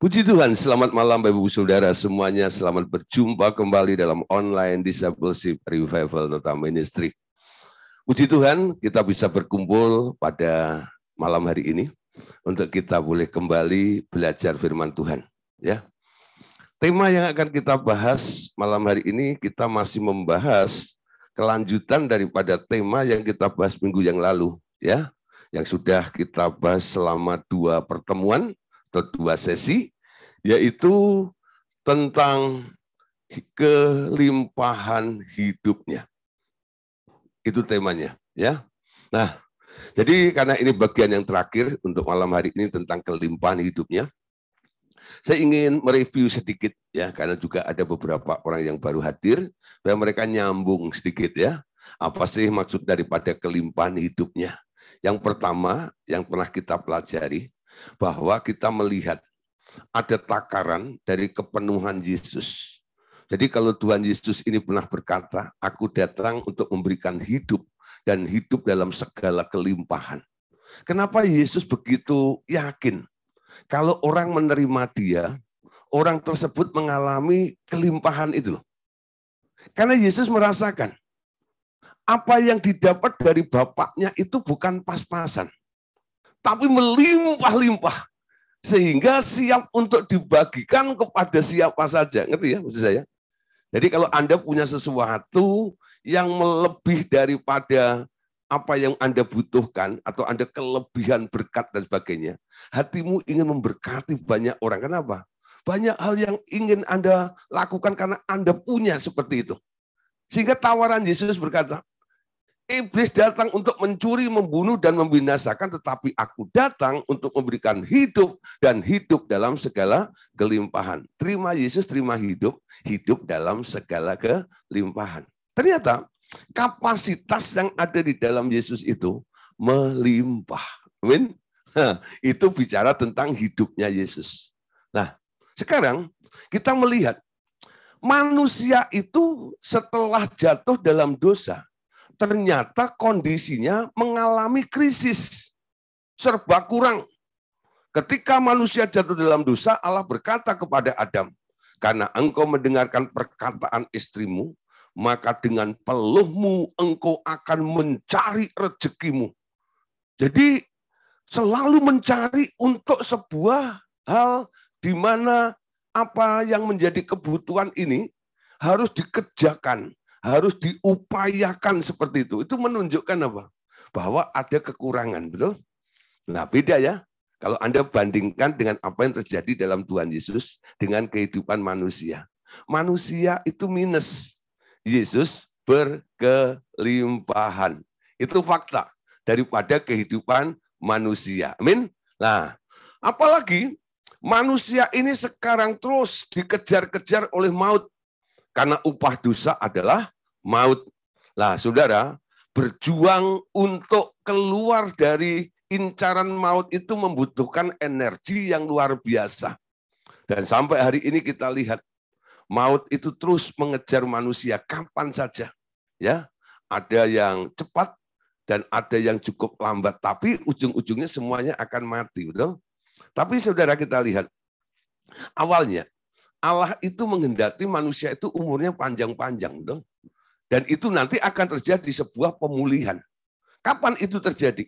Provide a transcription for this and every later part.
Puji Tuhan, selamat malam Bapak Ibu Saudara semuanya. Selamat berjumpa kembali dalam online Discipleship Revival Total Ministry. Puji Tuhan, kita bisa berkumpul pada malam hari ini untuk kita boleh kembali belajar firman Tuhan, ya. Tema yang akan kita bahas malam hari ini kita masih membahas kelanjutan daripada tema yang kita bahas minggu yang lalu, ya. Yang sudah kita bahas selama dua pertemuan atau dua sesi, yaitu tentang kelimpahan hidupnya. Itu temanya, ya. Nah, jadi karena ini bagian yang terakhir untuk malam hari ini tentang kelimpahan hidupnya, saya ingin mereview sedikit ya karena juga ada beberapa orang yang baru hadir, biar mereka nyambung sedikit ya. Apa sih maksud daripada kelimpahan hidupnya? Yang pertama yang pernah kita pelajari bahwa kita melihat ada takaran dari kepenuhan Yesus. Jadi kalau Tuhan Yesus ini pernah berkata, aku datang untuk memberikan hidup dan hidup dalam segala kelimpahan. Kenapa Yesus begitu yakin? Kalau orang menerima dia, orang tersebut mengalami kelimpahan itu loh. Karena Yesus merasakan apa yang didapat dari Bapaknya itu bukan pas-pasan tapi melimpah-limpah sehingga siap untuk dibagikan kepada siapa saja. Ngerti ya maksud saya? Jadi kalau Anda punya sesuatu yang melebih daripada apa yang Anda butuhkan atau Anda kelebihan berkat dan sebagainya, hatimu ingin memberkati banyak orang. Kenapa? Banyak hal yang ingin Anda lakukan karena Anda punya seperti itu. Sehingga tawaran Yesus berkata, Iblis datang untuk mencuri, membunuh, dan membinasakan, tetapi aku datang untuk memberikan hidup dan hidup dalam segala kelimpahan. Terima Yesus, terima hidup, hidup dalam segala kelimpahan. Ternyata kapasitas yang ada di dalam Yesus itu melimpah. Amin. Itu bicara tentang hidupnya Yesus. Nah, sekarang kita melihat manusia itu setelah jatuh dalam dosa, ternyata kondisinya mengalami krisis. Serba kurang. Ketika manusia jatuh dalam dosa, Allah berkata kepada Adam, karena engkau mendengarkan perkataan istrimu, maka dengan peluhmu engkau akan mencari rezekimu. Jadi selalu mencari untuk sebuah hal di mana apa yang menjadi kebutuhan ini harus dikerjakan harus diupayakan seperti itu. Itu menunjukkan apa? Bahwa ada kekurangan, betul? Nah, beda ya. Kalau Anda bandingkan dengan apa yang terjadi dalam Tuhan Yesus dengan kehidupan manusia. Manusia itu minus. Yesus berkelimpahan. Itu fakta daripada kehidupan manusia. Amin. Nah, apalagi manusia ini sekarang terus dikejar-kejar oleh maut karena upah dosa adalah maut. Lah, saudara, berjuang untuk keluar dari incaran maut itu membutuhkan energi yang luar biasa. Dan sampai hari ini kita lihat maut itu terus mengejar manusia kapan saja. Ya, ada yang cepat dan ada yang cukup lambat, tapi ujung-ujungnya semuanya akan mati, betul? Tapi saudara kita lihat awalnya Allah itu menghendaki manusia itu umurnya panjang-panjang dong. Dan itu nanti akan terjadi sebuah pemulihan. Kapan itu terjadi?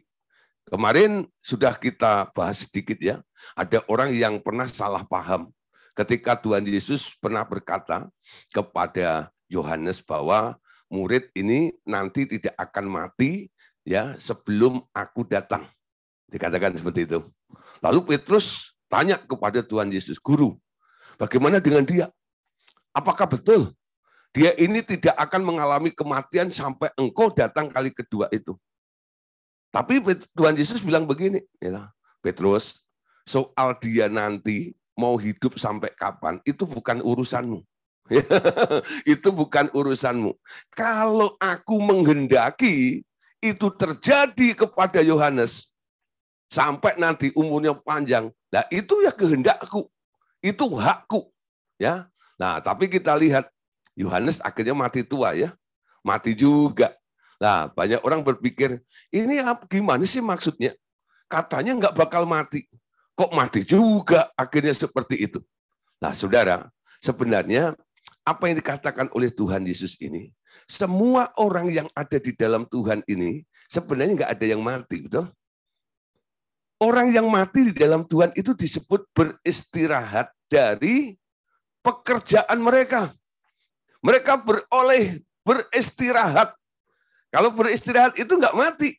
Kemarin sudah kita bahas sedikit ya. Ada orang yang pernah salah paham ketika Tuhan Yesus pernah berkata kepada Yohanes bahwa murid ini nanti tidak akan mati ya sebelum aku datang. Dikatakan seperti itu. Lalu Petrus tanya kepada Tuhan Yesus, "Guru, Bagaimana dengan dia? Apakah betul dia ini tidak akan mengalami kematian sampai engkau datang kali kedua itu? Tapi Tuhan Yesus bilang begini, ya Petrus, soal dia nanti mau hidup sampai kapan, itu bukan urusanmu. itu bukan urusanmu. Kalau aku menghendaki itu terjadi kepada Yohanes sampai nanti umurnya panjang, nah itu ya kehendakku. Itu hakku, ya. Nah, tapi kita lihat Yohanes akhirnya mati tua ya. Mati juga. Nah, banyak orang berpikir, ini gimana sih maksudnya? Katanya nggak bakal mati. Kok mati juga akhirnya seperti itu? Nah, saudara, sebenarnya apa yang dikatakan oleh Tuhan Yesus ini, semua orang yang ada di dalam Tuhan ini sebenarnya nggak ada yang mati, betul? orang yang mati di dalam Tuhan itu disebut beristirahat dari pekerjaan mereka. Mereka beroleh beristirahat. Kalau beristirahat itu enggak mati,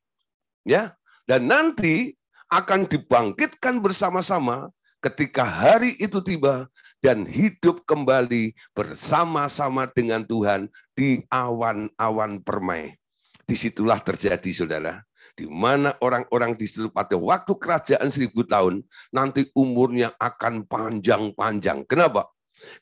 ya. Dan nanti akan dibangkitkan bersama-sama ketika hari itu tiba dan hidup kembali bersama-sama dengan Tuhan di awan-awan permai. Disitulah terjadi, saudara di mana orang-orang di situ pada waktu kerajaan seribu tahun, nanti umurnya akan panjang-panjang. Kenapa?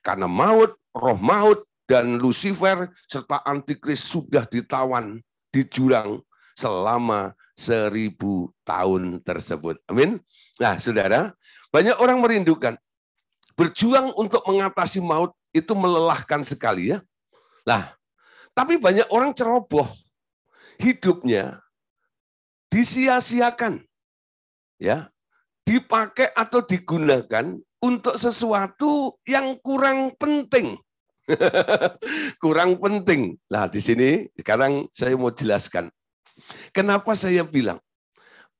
Karena maut, roh maut, dan Lucifer serta antikris sudah ditawan di jurang selama seribu tahun tersebut. Amin. Nah, saudara, banyak orang merindukan. Berjuang untuk mengatasi maut itu melelahkan sekali ya. Nah, tapi banyak orang ceroboh hidupnya disia-siakan. Ya, dipakai atau digunakan untuk sesuatu yang kurang penting. kurang penting. Nah, di sini sekarang saya mau jelaskan. Kenapa saya bilang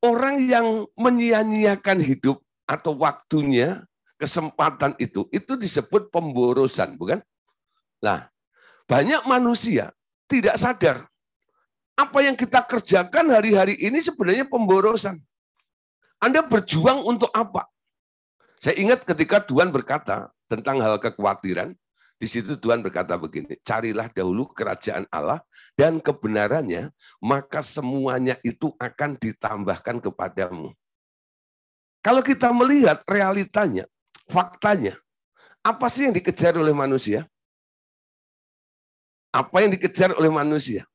orang yang menyia-nyiakan hidup atau waktunya, kesempatan itu, itu disebut pemborosan, bukan? Nah, banyak manusia tidak sadar apa yang kita kerjakan hari-hari ini sebenarnya pemborosan. Anda berjuang untuk apa? Saya ingat ketika Tuhan berkata tentang hal kekhawatiran, di situ Tuhan berkata begini, carilah dahulu kerajaan Allah dan kebenarannya, maka semuanya itu akan ditambahkan kepadamu. Kalau kita melihat realitanya, faktanya, apa sih yang dikejar oleh manusia? Apa yang dikejar oleh manusia?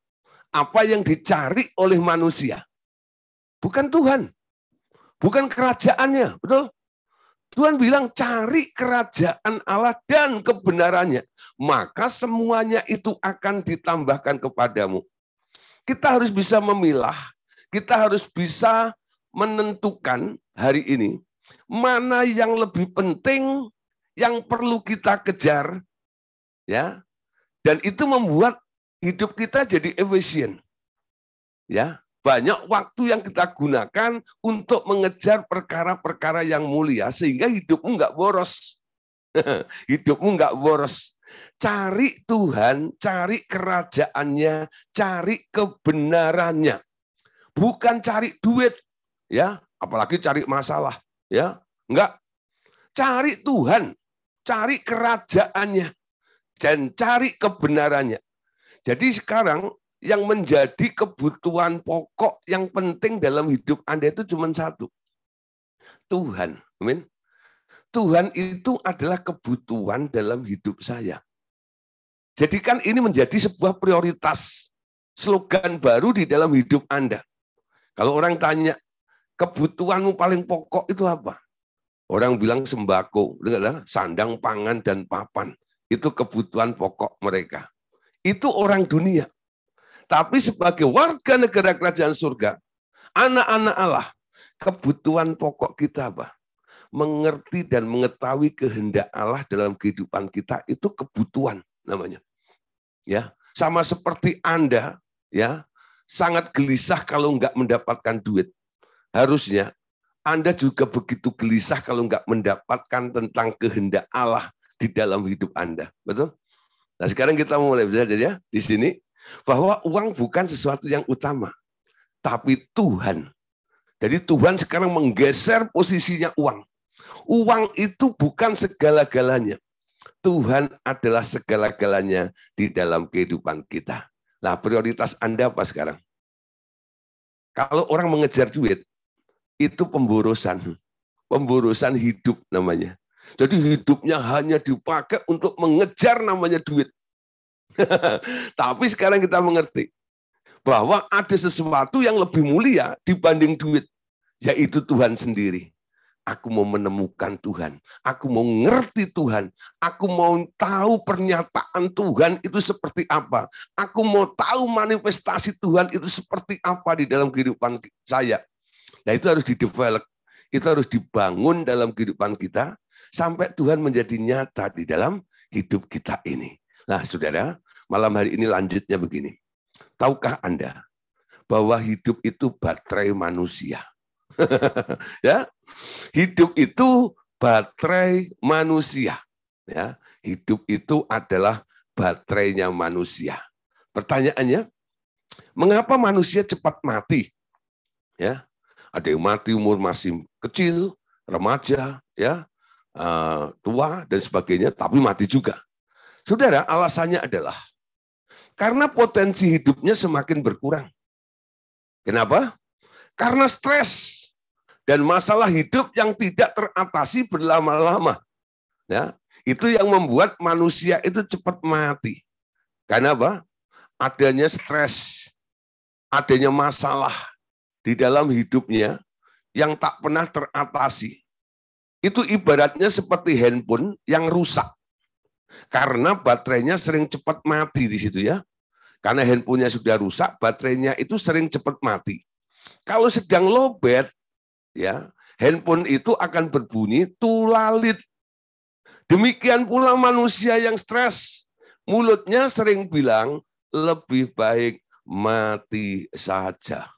apa yang dicari oleh manusia. Bukan Tuhan. Bukan kerajaannya, betul? Tuhan bilang cari kerajaan Allah dan kebenarannya. Maka semuanya itu akan ditambahkan kepadamu. Kita harus bisa memilah, kita harus bisa menentukan hari ini mana yang lebih penting yang perlu kita kejar ya dan itu membuat hidup kita jadi efisien. Ya, banyak waktu yang kita gunakan untuk mengejar perkara-perkara yang mulia sehingga hidupmu nggak boros. hidupmu nggak boros. Cari Tuhan, cari kerajaannya, cari kebenarannya. Bukan cari duit, ya, apalagi cari masalah, ya. Enggak. Cari Tuhan, cari kerajaannya, dan cari kebenarannya. Jadi sekarang yang menjadi kebutuhan pokok yang penting dalam hidup Anda itu cuma satu. Tuhan. Amin. Tuhan itu adalah kebutuhan dalam hidup saya. Jadi kan ini menjadi sebuah prioritas slogan baru di dalam hidup Anda. Kalau orang tanya, kebutuhanmu paling pokok itu apa? Orang bilang sembako, sandang, pangan, dan papan. Itu kebutuhan pokok mereka itu orang dunia. Tapi sebagai warga negara kerajaan surga, anak-anak Allah, kebutuhan pokok kita apa? Mengerti dan mengetahui kehendak Allah dalam kehidupan kita itu kebutuhan namanya. Ya, sama seperti Anda ya, sangat gelisah kalau enggak mendapatkan duit. Harusnya Anda juga begitu gelisah kalau enggak mendapatkan tentang kehendak Allah di dalam hidup Anda. Betul? Nah sekarang kita mulai belajar ya di sini bahwa uang bukan sesuatu yang utama, tapi Tuhan. Jadi Tuhan sekarang menggeser posisinya uang. Uang itu bukan segala-galanya. Tuhan adalah segala-galanya di dalam kehidupan kita. Nah, prioritas Anda apa sekarang? Kalau orang mengejar duit, itu pemborosan pemborosan hidup namanya. Jadi hidupnya hanya dipakai untuk mengejar namanya duit. Tapi sekarang kita mengerti bahwa ada sesuatu yang lebih mulia dibanding duit, yaitu Tuhan sendiri. Aku mau menemukan Tuhan, aku mau ngerti Tuhan, aku mau tahu pernyataan Tuhan itu seperti apa, aku mau tahu manifestasi Tuhan itu seperti apa di dalam kehidupan saya. Nah itu harus develop, itu harus dibangun dalam kehidupan kita sampai Tuhan menjadi nyata di dalam hidup kita ini. Nah, saudara, malam hari ini lanjutnya begini. Tahukah Anda bahwa hidup itu baterai manusia? ya, hidup itu baterai manusia. Ya, hidup itu adalah baterainya manusia. Pertanyaannya, mengapa manusia cepat mati? Ya, ada yang mati umur masih kecil, remaja, ya, Eh, tua dan sebagainya, tapi mati juga. Saudara, alasannya adalah karena potensi hidupnya semakin berkurang. Kenapa? Karena stres dan masalah hidup yang tidak teratasi berlama-lama. Ya, itu yang membuat manusia itu cepat mati. Karena apa? Adanya stres, adanya masalah di dalam hidupnya yang tak pernah teratasi. Itu ibaratnya seperti handphone yang rusak. Karena baterainya sering cepat mati di situ ya. Karena handphonenya sudah rusak, baterainya itu sering cepat mati. Kalau sedang lobet, ya handphone itu akan berbunyi tulalit. Demikian pula manusia yang stres, mulutnya sering bilang lebih baik mati saja.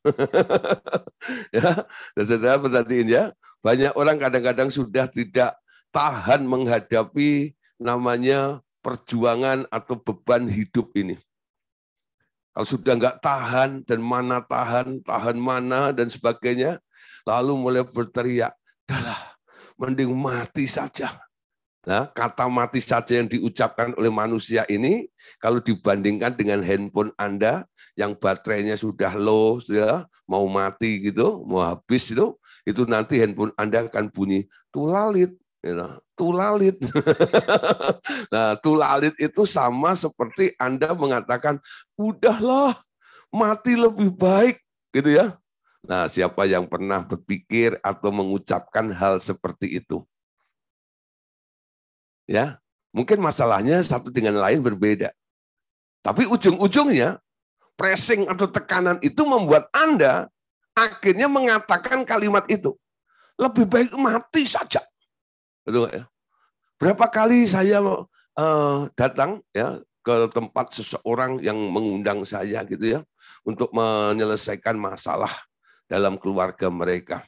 ya, saudara perhatiin ya. Banyak orang kadang-kadang sudah tidak tahan menghadapi namanya perjuangan atau beban hidup ini. Kalau sudah nggak tahan dan mana tahan, tahan mana dan sebagainya, lalu mulai berteriak, "Dahlah, mending mati saja." Nah, kata mati saja yang diucapkan oleh manusia ini, kalau dibandingkan dengan handphone Anda yang baterainya sudah low, sudah ya, mau mati gitu, mau habis itu, itu nanti handphone Anda akan bunyi tulalit, you know, tulalit. nah, tulalit itu sama seperti Anda mengatakan, udahlah, mati lebih baik, gitu ya. Nah, siapa yang pernah berpikir atau mengucapkan hal seperti itu? Ya, mungkin masalahnya satu dengan lain berbeda. Tapi ujung-ujungnya pressing atau tekanan itu membuat Anda akhirnya mengatakan kalimat itu. Lebih baik mati saja. Betul ya? Berapa kali saya uh, datang ya ke tempat seseorang yang mengundang saya gitu ya untuk menyelesaikan masalah dalam keluarga mereka.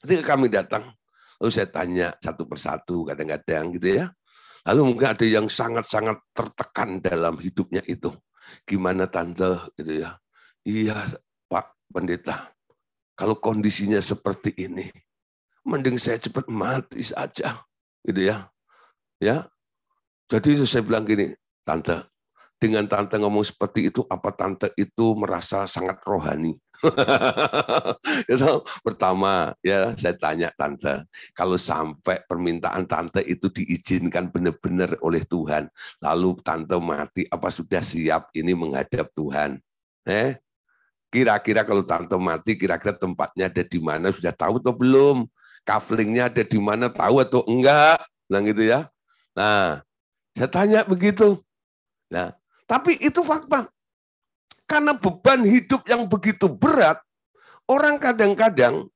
Ketika kami datang, lalu saya tanya satu persatu kadang-kadang gitu ya. Lalu mungkin ada yang sangat-sangat tertekan dalam hidupnya itu. Gimana tante gitu ya. Iya Pak Pendeta, kalau kondisinya seperti ini, mending saya cepat mati saja, gitu ya. Ya. Jadi saya bilang gini, tante, dengan tante ngomong seperti itu, apa tante itu merasa sangat rohani? itu pertama ya saya tanya tante kalau sampai permintaan tante itu diizinkan benar-benar oleh Tuhan lalu tante mati apa sudah siap ini menghadap Tuhan eh Kira-kira kalau tante mati, kira-kira tempatnya ada di mana, sudah tahu atau belum? Kaflingnya ada di mana, tahu atau enggak? Nah gitu ya. Nah, saya tanya begitu. Nah, tapi itu fakta. Karena beban hidup yang begitu berat, orang kadang-kadang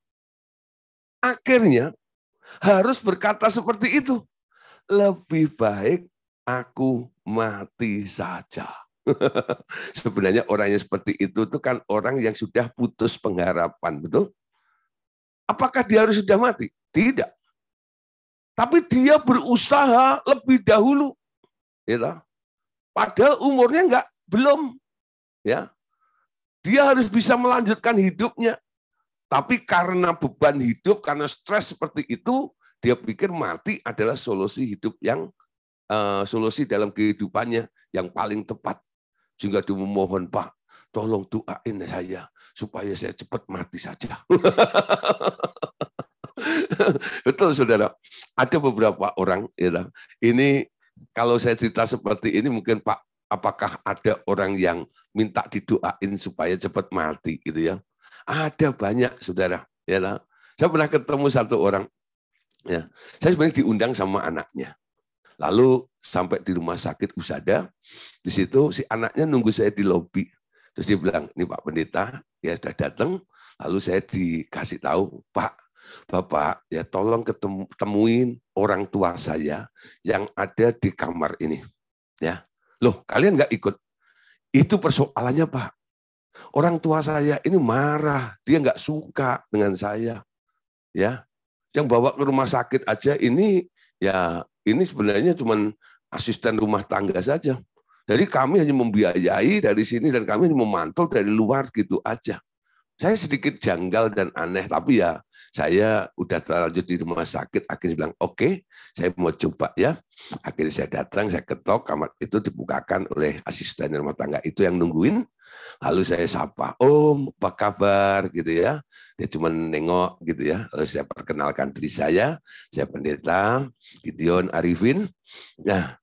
akhirnya harus berkata seperti itu. Lebih baik aku mati saja Sebenarnya orangnya seperti itu tuh kan orang yang sudah putus pengharapan, betul? Apakah dia harus sudah mati? Tidak. Tapi dia berusaha lebih dahulu. ya Padahal umurnya enggak belum. Ya. Dia harus bisa melanjutkan hidupnya. Tapi karena beban hidup, karena stres seperti itu, dia pikir mati adalah solusi hidup yang uh, solusi dalam kehidupannya yang paling tepat. Sehingga dia memohon, Pak, tolong doain saya supaya saya cepat mati saja. Betul, saudara. Ada beberapa orang, ya, ini kalau saya cerita seperti ini mungkin Pak, apakah ada orang yang minta didoain supaya cepat mati gitu ya? Ada banyak, saudara. Ya, saya pernah ketemu satu orang, ya, saya sebenarnya diundang sama anaknya. Lalu sampai di rumah sakit Usada, di situ si anaknya nunggu saya di lobi. Terus dia bilang, ini Pak Pendeta, ya sudah datang. Lalu saya dikasih tahu, Pak, Bapak, ya tolong ketemu, temuin orang tua saya yang ada di kamar ini. Ya, Loh, kalian nggak ikut. Itu persoalannya, Pak. Orang tua saya ini marah, dia nggak suka dengan saya. Ya, yang bawa ke rumah sakit aja ini ya ini sebenarnya cuma asisten rumah tangga saja. Jadi kami hanya membiayai dari sini dan kami hanya memantau dari luar gitu aja. Saya sedikit janggal dan aneh, tapi ya saya udah terlanjur di rumah sakit. Akhirnya bilang, oke, okay, saya mau coba ya. Akhirnya saya datang, saya ketok, kamar itu dibukakan oleh asisten rumah tangga itu yang nungguin. Lalu saya sapa, om, apa kabar gitu ya. Dia cuma nengok gitu ya. Lalu saya perkenalkan diri saya, saya pendeta Gideon Arifin. Nah,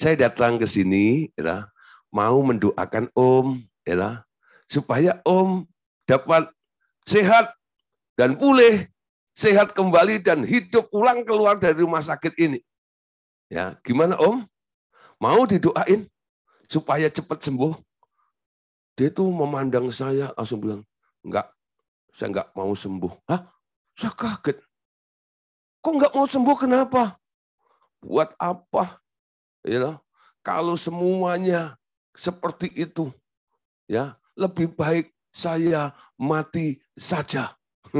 saya datang ke sini ya, mau mendoakan Om ya, supaya Om dapat sehat dan pulih, sehat kembali dan hidup ulang keluar dari rumah sakit ini. Ya, gimana Om? Mau didoain supaya cepat sembuh? Dia tuh memandang saya langsung bilang, enggak, saya nggak mau sembuh. Hah? Saya kaget. Kok nggak mau sembuh kenapa? Buat apa? Ya, you know? kalau semuanya seperti itu, ya lebih baik saya mati saja.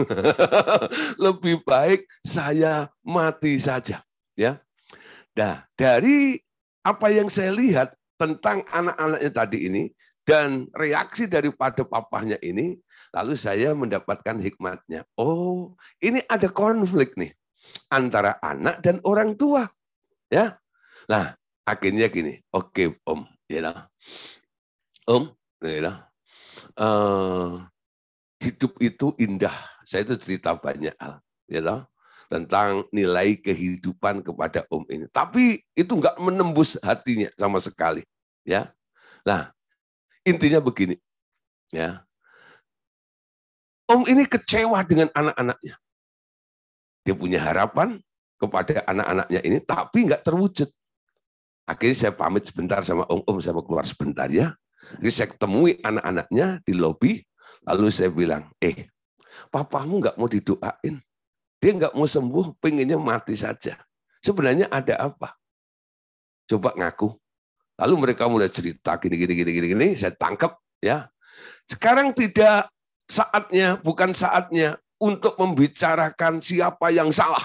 lebih baik saya mati saja ya nah dari apa yang saya lihat tentang anak-anaknya tadi ini dan reaksi daripada papahnya ini Lalu saya mendapatkan hikmatnya. Oh, ini ada konflik nih antara anak dan orang tua. Ya. Nah, akhirnya gini. Oke, okay, Om, ya you Om, ya you uh, eh, hidup itu indah. Saya itu cerita banyak hal, ya you tentang nilai kehidupan kepada Om ini. Tapi itu nggak menembus hatinya sama sekali, ya. Nah, intinya begini, ya Om ini kecewa dengan anak-anaknya. Dia punya harapan kepada anak-anaknya ini, tapi nggak terwujud. Akhirnya saya pamit sebentar sama Om, Om saya mau keluar sebentar ya. Jadi saya temui anak-anaknya di lobi, lalu saya bilang, eh, papamu nggak mau didoain. Dia nggak mau sembuh, pengennya mati saja. Sebenarnya ada apa? Coba ngaku. Lalu mereka mulai cerita gini gini gini gini gini. Saya tangkap ya. Sekarang tidak saatnya, bukan saatnya untuk membicarakan siapa yang salah.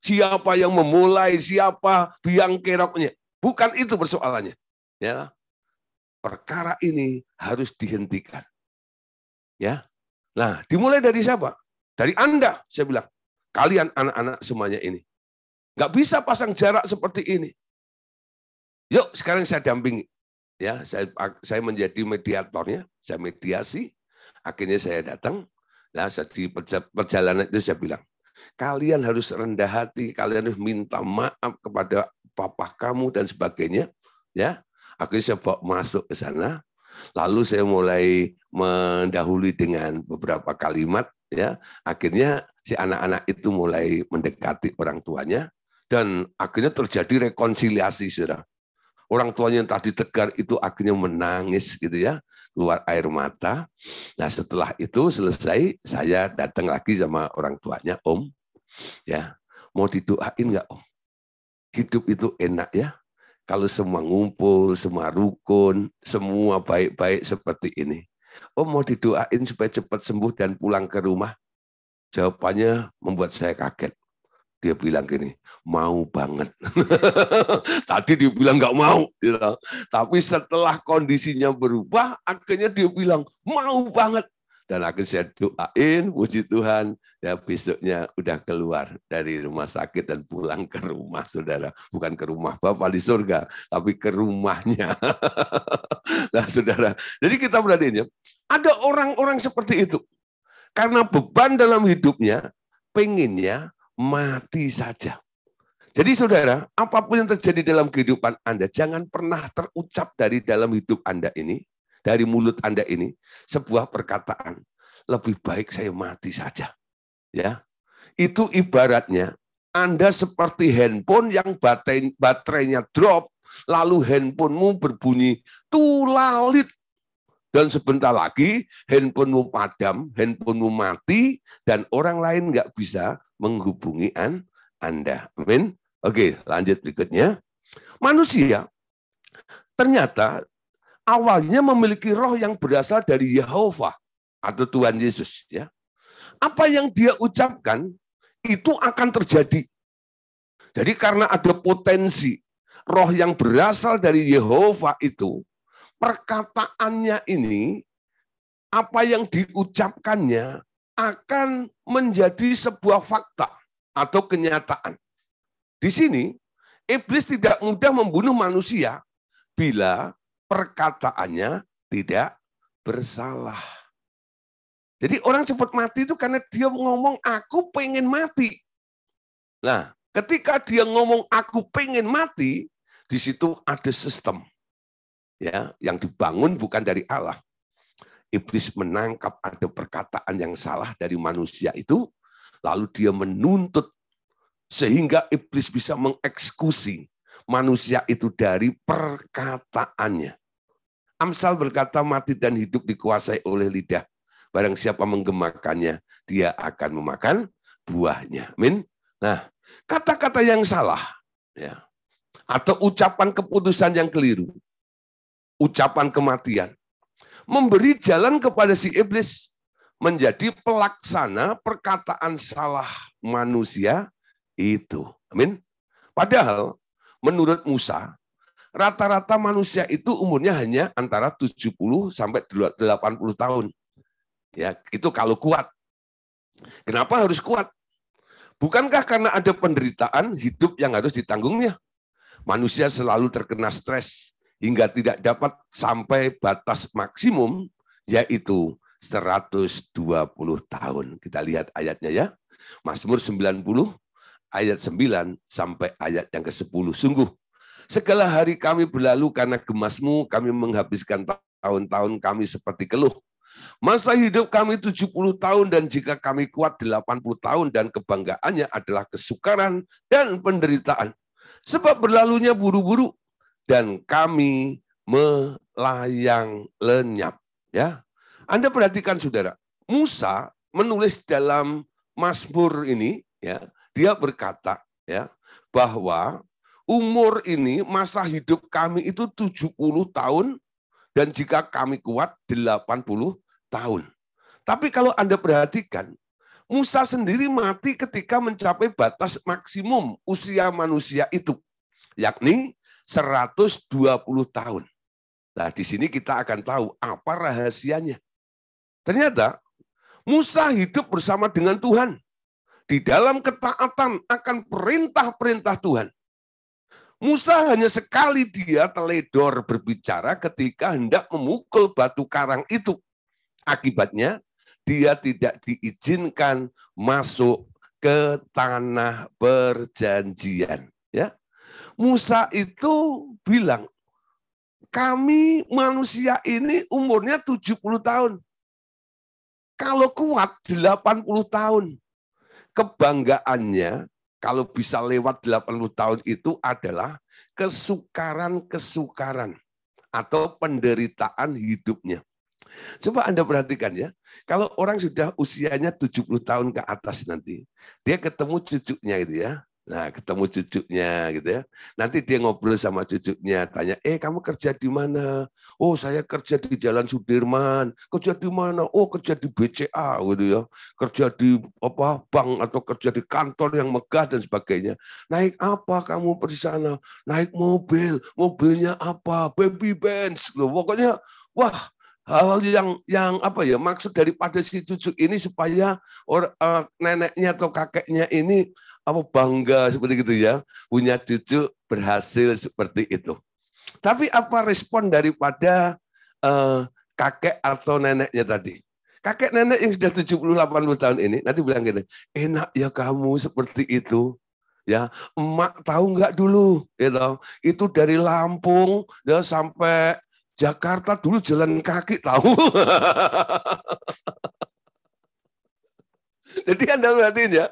Siapa yang memulai, siapa biang keroknya. Bukan itu persoalannya. Ya. Perkara ini harus dihentikan. Ya. Nah, dimulai dari siapa? Dari Anda, saya bilang. Kalian anak-anak semuanya ini. Nggak bisa pasang jarak seperti ini. Yuk, sekarang saya dampingi. Ya, saya, saya menjadi mediatornya, saya mediasi, Akhirnya saya datang. Nah, di perjalanan itu saya bilang, kalian harus rendah hati, kalian harus minta maaf kepada papa kamu dan sebagainya. Ya, akhirnya saya bawa masuk ke sana. Lalu saya mulai mendahului dengan beberapa kalimat. Ya, akhirnya si anak-anak itu mulai mendekati orang tuanya dan akhirnya terjadi rekonsiliasi, saudara. Orang tuanya yang tadi tegar itu akhirnya menangis gitu ya keluar air mata. Nah setelah itu selesai saya datang lagi sama orang tuanya Om, ya mau didoain nggak Om? Hidup itu enak ya. Kalau semua ngumpul, semua rukun, semua baik-baik seperti ini. Om mau didoain supaya cepat sembuh dan pulang ke rumah. Jawabannya membuat saya kaget dia bilang gini, mau banget. Tadi dia bilang nggak mau, gitu. tapi setelah kondisinya berubah, akhirnya dia bilang mau banget. Dan akhirnya saya doain, puji Tuhan, ya besoknya udah keluar dari rumah sakit dan pulang ke rumah saudara. Bukan ke rumah Bapak di surga, tapi ke rumahnya. nah saudara, jadi kita berarti ini, ya, ada orang-orang seperti itu. Karena beban dalam hidupnya, pengennya mati saja. Jadi saudara, apapun yang terjadi dalam kehidupan Anda, jangan pernah terucap dari dalam hidup Anda ini, dari mulut Anda ini, sebuah perkataan, lebih baik saya mati saja. Ya, Itu ibaratnya Anda seperti handphone yang baterai, baterainya drop, lalu handphonemu berbunyi tulalit. Dan sebentar lagi handphonemu padam, handphonemu mati, dan orang lain nggak bisa menghubungi an, Anda. Amin. Oke, lanjut berikutnya. Manusia ternyata awalnya memiliki roh yang berasal dari Yehova atau Tuhan Yesus ya. Apa yang dia ucapkan itu akan terjadi. Jadi karena ada potensi roh yang berasal dari Yehova itu, perkataannya ini, apa yang diucapkannya akan menjadi sebuah fakta atau kenyataan. Di sini, iblis tidak mudah membunuh manusia bila perkataannya tidak bersalah. Jadi orang cepat mati itu karena dia ngomong, aku pengen mati. Nah, ketika dia ngomong, aku pengen mati, di situ ada sistem ya yang dibangun bukan dari Allah iblis menangkap ada perkataan yang salah dari manusia itu, lalu dia menuntut sehingga iblis bisa mengeksekusi manusia itu dari perkataannya. Amsal berkata mati dan hidup dikuasai oleh lidah. Barang siapa menggemakannya, dia akan memakan buahnya. Amin. Nah, kata-kata yang salah ya atau ucapan keputusan yang keliru, ucapan kematian memberi jalan kepada si iblis menjadi pelaksana perkataan salah manusia itu. Amin. Padahal menurut Musa, rata-rata manusia itu umurnya hanya antara 70 sampai 80 tahun. Ya, itu kalau kuat. Kenapa harus kuat? Bukankah karena ada penderitaan hidup yang harus ditanggungnya? Manusia selalu terkena stres, hingga tidak dapat sampai batas maksimum yaitu 120 tahun. Kita lihat ayatnya ya. Mazmur 90 ayat 9 sampai ayat yang ke-10. Sungguh segala hari kami berlalu karena gemasmu, kami menghabiskan tahun-tahun kami seperti keluh. Masa hidup kami 70 tahun dan jika kami kuat 80 tahun dan kebanggaannya adalah kesukaran dan penderitaan. Sebab berlalunya buru-buru dan kami melayang lenyap. Ya, Anda perhatikan saudara, Musa menulis dalam Mazmur ini, ya, dia berkata, ya, bahwa umur ini, masa hidup kami itu 70 tahun, dan jika kami kuat 80 tahun. Tapi kalau Anda perhatikan, Musa sendiri mati ketika mencapai batas maksimum usia manusia itu, yakni 120 tahun. Nah, di sini kita akan tahu apa rahasianya. Ternyata Musa hidup bersama dengan Tuhan. Di dalam ketaatan akan perintah-perintah Tuhan. Musa hanya sekali dia teledor berbicara ketika hendak memukul batu karang itu. Akibatnya dia tidak diizinkan masuk ke tanah perjanjian, ya. Musa itu bilang, kami manusia ini umurnya 70 tahun. Kalau kuat 80 tahun. Kebanggaannya kalau bisa lewat 80 tahun itu adalah kesukaran-kesukaran atau penderitaan hidupnya. Coba Anda perhatikan ya, kalau orang sudah usianya 70 tahun ke atas nanti, dia ketemu cucunya itu ya, Nah, ketemu cucunya gitu ya. Nanti dia ngobrol sama cucunya, tanya, "Eh, kamu kerja di mana?" "Oh, saya kerja di Jalan Sudirman." "Kerja di mana?" "Oh, kerja di BCA." gitu ya. "Kerja di apa? Bank atau kerja di kantor yang megah dan sebagainya." "Naik apa kamu pergi sana?" "Naik mobil." "Mobilnya apa?" "Baby Benz." Loh, pokoknya wah, hal yang yang apa ya maksud daripada si cucu ini supaya or, uh, neneknya atau kakeknya ini apa bangga seperti itu ya punya cucu berhasil seperti itu. Tapi apa respon daripada uh, kakek atau neneknya tadi? Kakek nenek yang sudah 70-80 tahun ini nanti bilang gini, enak ya kamu seperti itu ya emak tahu nggak dulu gitu itu dari Lampung ya sampai Jakarta dulu jalan kaki tahu Jadi Anda perhatiin ya.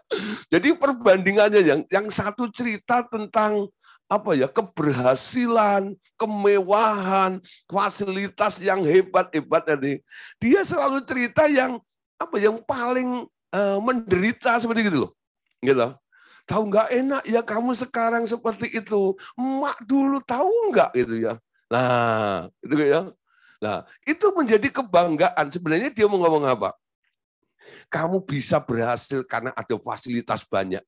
Jadi perbandingannya yang yang satu cerita tentang apa ya keberhasilan, kemewahan, fasilitas yang hebat-hebat tadi. Dia selalu cerita yang apa yang paling uh, menderita seperti gitu loh. Gitu. Tahu nggak enak ya kamu sekarang seperti itu. Mak dulu tahu nggak gitu ya. Nah, itu ya. Nah, itu menjadi kebanggaan. Sebenarnya dia mau ngomong apa? Kamu bisa berhasil karena ada fasilitas banyak.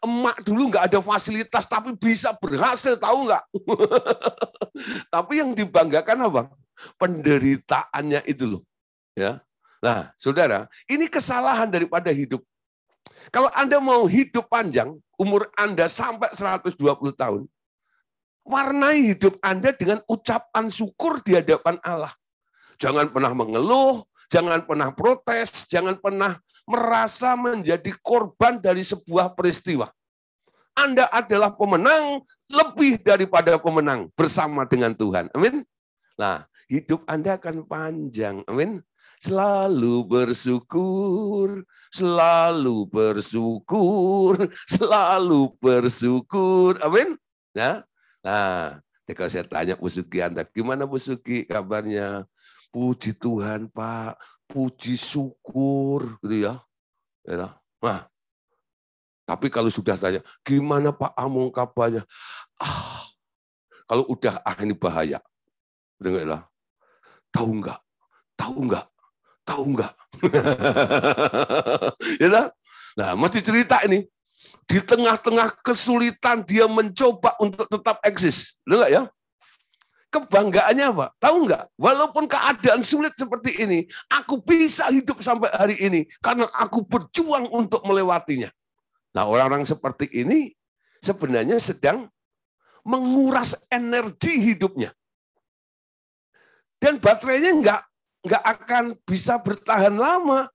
Emak dulu nggak ada fasilitas tapi bisa berhasil, tahu nggak? tapi yang dibanggakan apa? Penderitaannya itu loh. Ya. Nah, saudara, ini kesalahan daripada hidup. Kalau Anda mau hidup panjang, umur Anda sampai 120 tahun, warnai hidup Anda dengan ucapan syukur di hadapan Allah. Jangan pernah mengeluh, jangan pernah protes, jangan pernah merasa menjadi korban dari sebuah peristiwa. Anda adalah pemenang lebih daripada pemenang bersama dengan Tuhan. Amin. Nah, hidup Anda akan panjang. Amin. Selalu bersyukur, selalu bersyukur, selalu bersyukur. Amin. Ya. Nah, nah kalau saya tanya Bu Suki Anda, gimana Bu Suki kabarnya? Puji Tuhan Pak, puji syukur, gitu ya. ya nah, tapi kalau sudah tanya, gimana Pak Among kabarnya? Ah, kalau udah ah ini bahaya. Dengarlah. Ya Tahu nggak? Tahu nggak? Tahu nggak? ya lah? Nah, mesti cerita ini. Di tengah-tengah kesulitan dia mencoba untuk tetap eksis. Dengar ya? Kebanggaannya apa? Tahu nggak? Walaupun keadaan sulit seperti ini, aku bisa hidup sampai hari ini karena aku berjuang untuk melewatinya. Nah orang-orang seperti ini sebenarnya sedang menguras energi hidupnya. Dan baterainya nggak nggak akan bisa bertahan lama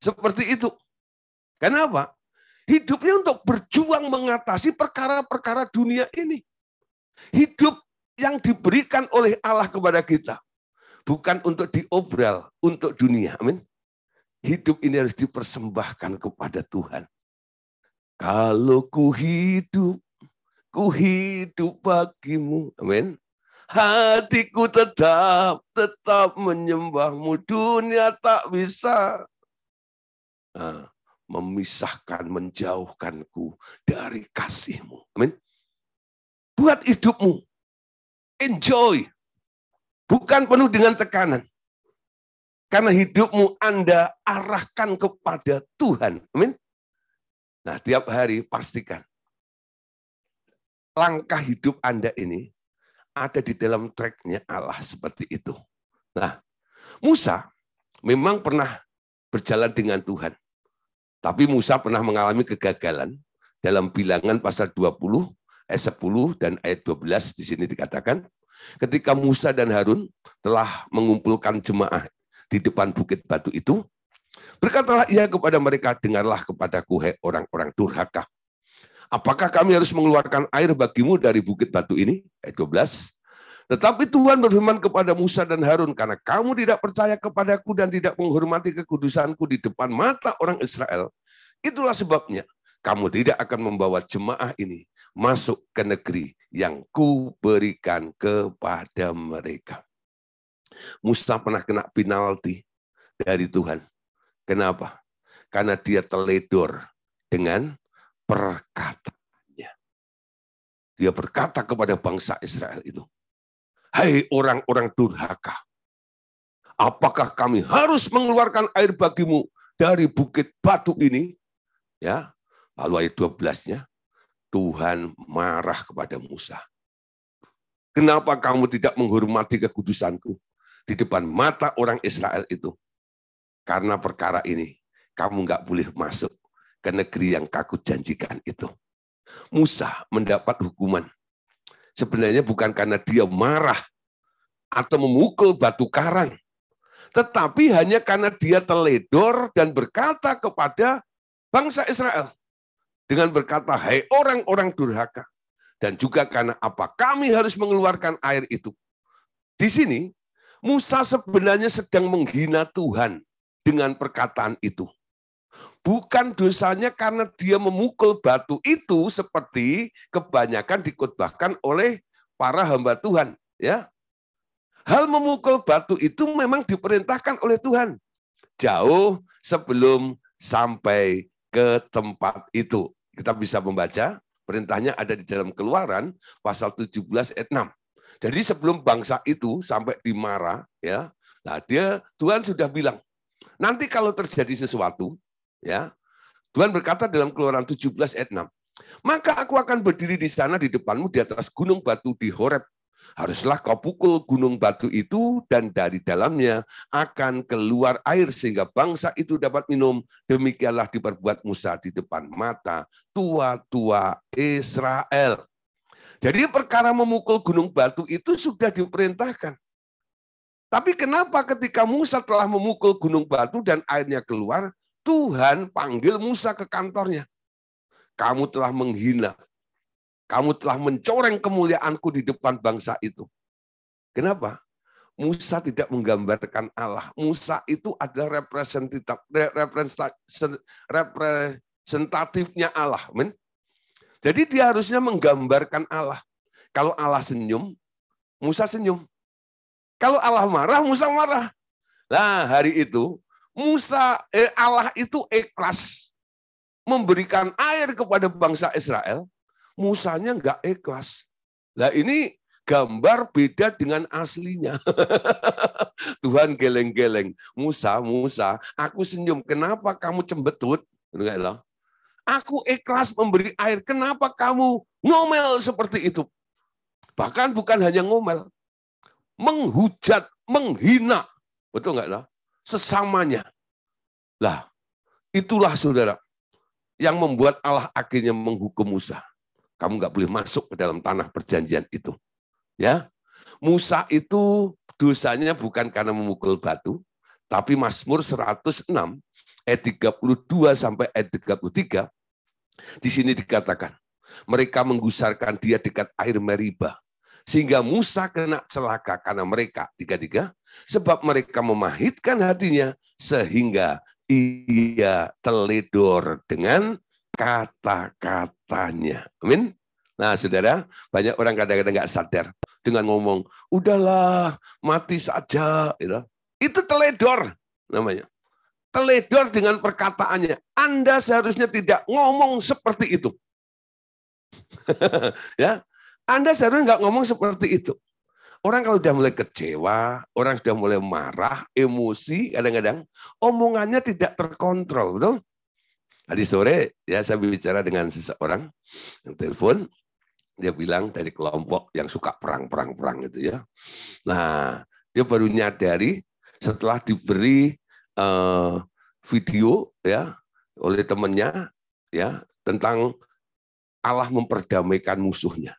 seperti itu. Kenapa? Hidupnya untuk berjuang mengatasi perkara-perkara dunia ini. Hidup yang diberikan oleh Allah kepada kita. Bukan untuk diobral, untuk dunia. Amin. Hidup ini harus dipersembahkan kepada Tuhan. Kalau ku hidup, ku hidup bagimu. Amin. Hatiku tetap, tetap menyembahmu. Dunia tak bisa nah, memisahkan, menjauhkanku dari kasihmu. Amin. Buat hidupmu Enjoy. Bukan penuh dengan tekanan. Karena hidupmu Anda arahkan kepada Tuhan. Amin. Nah, tiap hari pastikan langkah hidup Anda ini ada di dalam tracknya Allah seperti itu. Nah, Musa memang pernah berjalan dengan Tuhan. Tapi Musa pernah mengalami kegagalan dalam bilangan pasal 20 ayat 10 dan ayat 12 di sini dikatakan, ketika Musa dan Harun telah mengumpulkan jemaah di depan bukit batu itu, berkatalah ia kepada mereka, dengarlah kepadaku, hei orang-orang durhaka. Apakah kami harus mengeluarkan air bagimu dari bukit batu ini? Ayat 12. Tetapi Tuhan berfirman kepada Musa dan Harun, karena kamu tidak percaya kepadaku dan tidak menghormati kekudusanku di depan mata orang Israel, itulah sebabnya kamu tidak akan membawa jemaah ini masuk ke negeri yang kuberikan kepada mereka. Musa pernah kena penalti dari Tuhan. Kenapa? Karena dia teledor dengan perkataannya. Dia berkata kepada bangsa Israel itu, Hai hey, orang-orang durhaka, apakah kami harus mengeluarkan air bagimu dari bukit batu ini? Ya, lalu ayat 12-nya, Tuhan marah kepada Musa. Kenapa kamu tidak menghormati kekudusanku di depan mata orang Israel itu? Karena perkara ini, kamu nggak boleh masuk ke negeri yang kaku janjikan itu. Musa mendapat hukuman. Sebenarnya bukan karena dia marah atau memukul batu karang, tetapi hanya karena dia teledor dan berkata kepada bangsa Israel, dengan berkata, hai hey, orang-orang durhaka. Dan juga karena apa? Kami harus mengeluarkan air itu. Di sini, Musa sebenarnya sedang menghina Tuhan dengan perkataan itu. Bukan dosanya karena dia memukul batu itu seperti kebanyakan dikutbahkan oleh para hamba Tuhan. ya Hal memukul batu itu memang diperintahkan oleh Tuhan. Jauh sebelum sampai ke tempat itu kita bisa membaca perintahnya ada di dalam keluaran pasal 17 ayat 6. Jadi sebelum bangsa itu sampai di Mara, ya, nah dia Tuhan sudah bilang nanti kalau terjadi sesuatu ya, Tuhan berkata dalam keluaran 17 ayat 6, maka aku akan berdiri di sana di depanmu di atas gunung batu di Horeb Haruslah kau pukul gunung batu itu dan dari dalamnya akan keluar air sehingga bangsa itu dapat minum. Demikianlah diperbuat Musa di depan mata tua-tua Israel. Jadi perkara memukul gunung batu itu sudah diperintahkan. Tapi kenapa ketika Musa telah memukul gunung batu dan airnya keluar, Tuhan panggil Musa ke kantornya. Kamu telah menghina, kamu telah mencoreng kemuliaanku di depan bangsa itu. Kenapa? Musa tidak menggambarkan Allah. Musa itu adalah representatif representatifnya Allah. Men? Jadi dia harusnya menggambarkan Allah. Kalau Allah senyum, Musa senyum. Kalau Allah marah, Musa marah. Nah, hari itu Musa eh, Allah itu ikhlas memberikan air kepada bangsa Israel Musanya nggak ikhlas. Nah ini gambar beda dengan aslinya. Tuhan geleng-geleng. Musa, Musa, aku senyum. Kenapa kamu cembetut? Gitu aku ikhlas memberi air. Kenapa kamu ngomel seperti itu? Bahkan bukan hanya ngomel. Menghujat, menghina. Betul nggak lah? Sesamanya. Lah, itulah saudara yang membuat Allah akhirnya menghukum Musa. Kamu nggak boleh masuk ke dalam tanah perjanjian itu. Ya, Musa itu dosanya bukan karena memukul batu, tapi Mazmur 106 ayat 32 sampai ayat 33 di sini dikatakan mereka menggusarkan dia dekat air Meriba sehingga Musa kena celaka karena mereka tiga-tiga sebab mereka memahitkan hatinya sehingga ia teledor dengan kata-katanya. Amin. Nah, saudara, banyak orang kadang-kadang nggak sadar dengan ngomong, udahlah, mati saja. Gitu. Itu teledor namanya. Teledor dengan perkataannya. Anda seharusnya tidak ngomong seperti itu. ya, Anda seharusnya nggak ngomong seperti itu. Orang kalau sudah mulai kecewa, orang sudah mulai marah, emosi, kadang-kadang omongannya tidak terkontrol, betul? Hari sore ya saya bicara dengan seseorang yang telepon, dia bilang dari kelompok yang suka perang-perang-perang gitu ya. Nah, dia baru nyadari setelah diberi uh, video ya oleh temannya ya tentang Allah memperdamaikan musuhnya.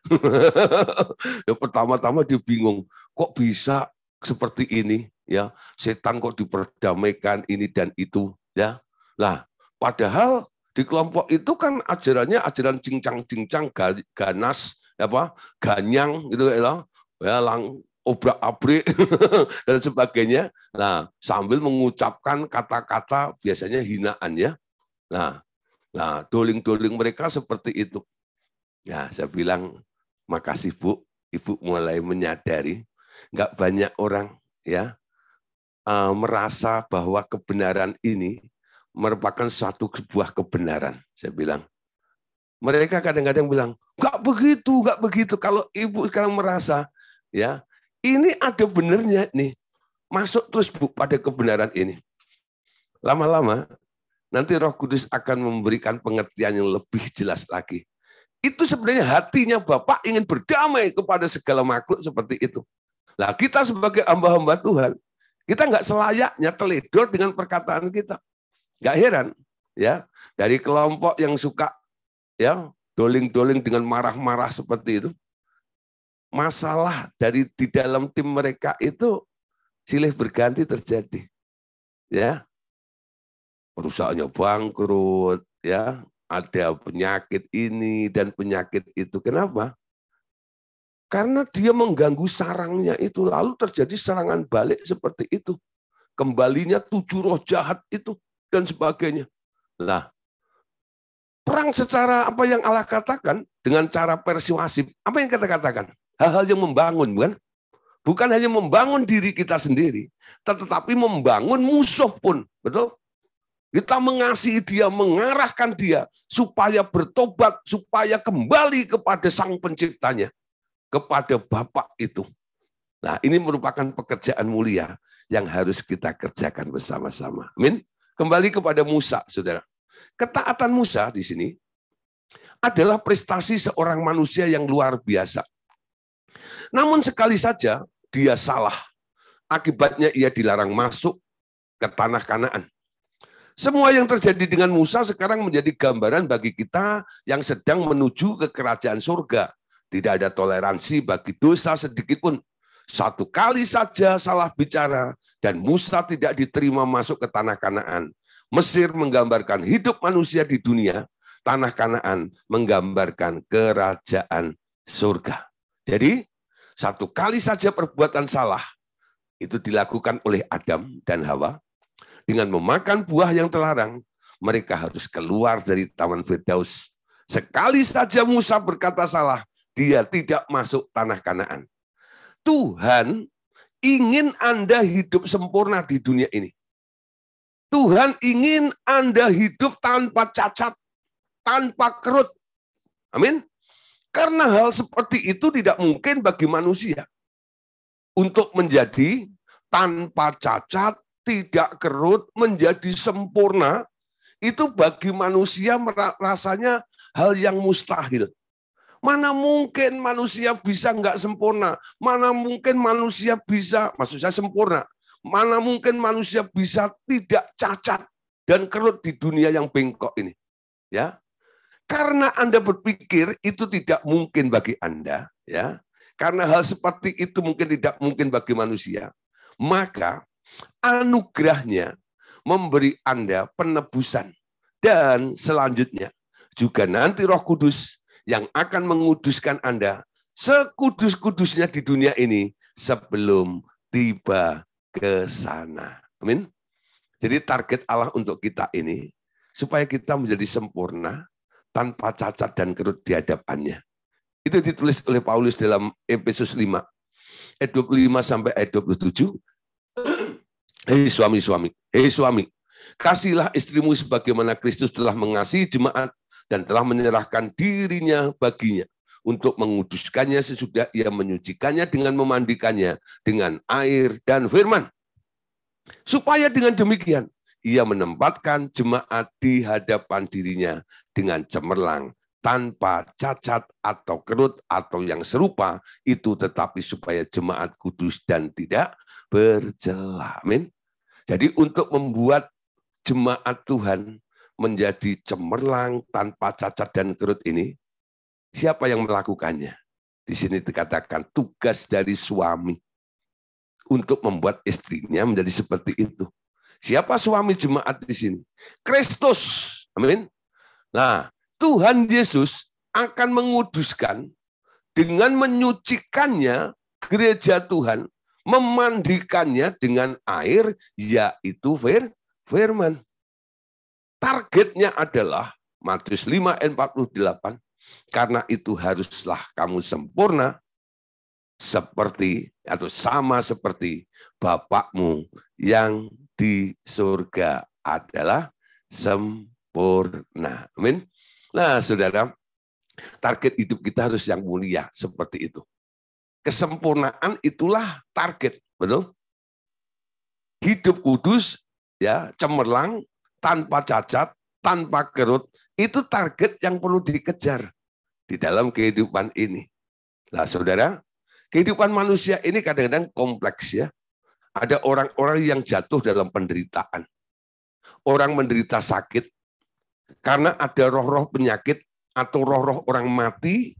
ya, pertama-tama dia bingung, kok bisa seperti ini ya? Setan kok diperdamaikan ini dan itu ya? Lah, Padahal di kelompok itu kan ajarannya ajaran cincang-cincang ganas apa ganyang gitu ya, ya lang obrak abrik dan sebagainya nah sambil mengucapkan kata-kata biasanya hinaan ya nah nah doling-doling mereka seperti itu ya saya bilang makasih bu ibu mulai menyadari nggak banyak orang ya eh, merasa bahwa kebenaran ini merupakan satu sebuah kebenaran. Saya bilang, mereka kadang-kadang bilang, nggak begitu, nggak begitu. Kalau ibu sekarang merasa, ya ini ada benernya nih. Masuk terus bu pada kebenaran ini. Lama-lama nanti Roh Kudus akan memberikan pengertian yang lebih jelas lagi. Itu sebenarnya hatinya Bapak ingin berdamai kepada segala makhluk seperti itu. Nah kita sebagai hamba-hamba Tuhan, kita nggak selayaknya teledor dengan perkataan kita. Gak heran ya dari kelompok yang suka ya doling-doling dengan marah-marah seperti itu. Masalah dari di dalam tim mereka itu silih berganti terjadi. Ya. Perusahaannya bangkrut, ya. Ada penyakit ini dan penyakit itu. Kenapa? Karena dia mengganggu sarangnya itu lalu terjadi serangan balik seperti itu. Kembalinya tujuh roh jahat itu dan sebagainya. Nah, perang secara apa yang Allah katakan dengan cara persuasif, apa yang kita katakan? Hal-hal yang membangun, bukan? Bukan hanya membangun diri kita sendiri, tetapi membangun musuh pun, betul? Kita mengasihi dia, mengarahkan dia supaya bertobat, supaya kembali kepada sang penciptanya, kepada Bapak itu. Nah, ini merupakan pekerjaan mulia yang harus kita kerjakan bersama-sama. Amin. Kembali kepada Musa, saudara. Ketaatan Musa di sini adalah prestasi seorang manusia yang luar biasa. Namun sekali saja dia salah. Akibatnya ia dilarang masuk ke tanah Kanaan. Semua yang terjadi dengan Musa sekarang menjadi gambaran bagi kita yang sedang menuju ke kerajaan surga. Tidak ada toleransi bagi dosa sedikit pun. Satu kali saja salah bicara, dan Musa tidak diterima masuk ke tanah Kanaan. Mesir menggambarkan hidup manusia di dunia, tanah Kanaan menggambarkan kerajaan surga. Jadi, satu kali saja perbuatan salah itu dilakukan oleh Adam dan Hawa dengan memakan buah yang terlarang, mereka harus keluar dari Taman Firdaus. Sekali saja Musa berkata salah, dia tidak masuk tanah Kanaan. Tuhan ingin Anda hidup sempurna di dunia ini. Tuhan ingin Anda hidup tanpa cacat, tanpa kerut. Amin. Karena hal seperti itu tidak mungkin bagi manusia untuk menjadi tanpa cacat, tidak kerut, menjadi sempurna. Itu bagi manusia rasanya hal yang mustahil. Mana mungkin manusia bisa nggak sempurna? Mana mungkin manusia bisa, maksud saya sempurna, mana mungkin manusia bisa tidak cacat dan kerut di dunia yang bengkok ini? Ya, karena Anda berpikir itu tidak mungkin bagi Anda, ya, karena hal seperti itu mungkin tidak mungkin bagi manusia, maka anugerahnya memberi Anda penebusan. Dan selanjutnya, juga nanti roh kudus yang akan menguduskan Anda sekudus-kudusnya di dunia ini sebelum tiba ke sana. Amin. Jadi target Allah untuk kita ini supaya kita menjadi sempurna tanpa cacat dan kerut di hadapannya. Itu ditulis oleh Paulus dalam Efesus 5 ayat 25 sampai ayat 27. Hei suami-suami, hei suami, kasihilah istrimu sebagaimana Kristus telah mengasihi jemaat dan telah menyerahkan dirinya baginya untuk menguduskannya sesudah ia menyucikannya dengan memandikannya dengan air dan firman. Supaya dengan demikian ia menempatkan jemaat di hadapan dirinya dengan cemerlang tanpa cacat atau kerut atau yang serupa itu tetapi supaya jemaat kudus dan tidak bercela. Jadi untuk membuat jemaat Tuhan menjadi cemerlang tanpa cacat dan kerut ini, siapa yang melakukannya? Di sini dikatakan tugas dari suami untuk membuat istrinya menjadi seperti itu. Siapa suami jemaat di sini? Kristus. Amin. Nah, Tuhan Yesus akan menguduskan dengan menyucikannya gereja Tuhan, memandikannya dengan air, yaitu fir, firman. Targetnya adalah Matius 5 ayat 48, karena itu haruslah kamu sempurna seperti atau sama seperti Bapakmu yang di surga adalah sempurna. Amin. Nah, saudara, target hidup kita harus yang mulia seperti itu. Kesempurnaan itulah target, betul? Hidup kudus, ya cemerlang, tanpa cacat, tanpa kerut, itu target yang perlu dikejar di dalam kehidupan ini. Nah, saudara, kehidupan manusia ini kadang-kadang kompleks ya. Ada orang-orang yang jatuh dalam penderitaan. Orang menderita sakit karena ada roh-roh penyakit atau roh-roh orang mati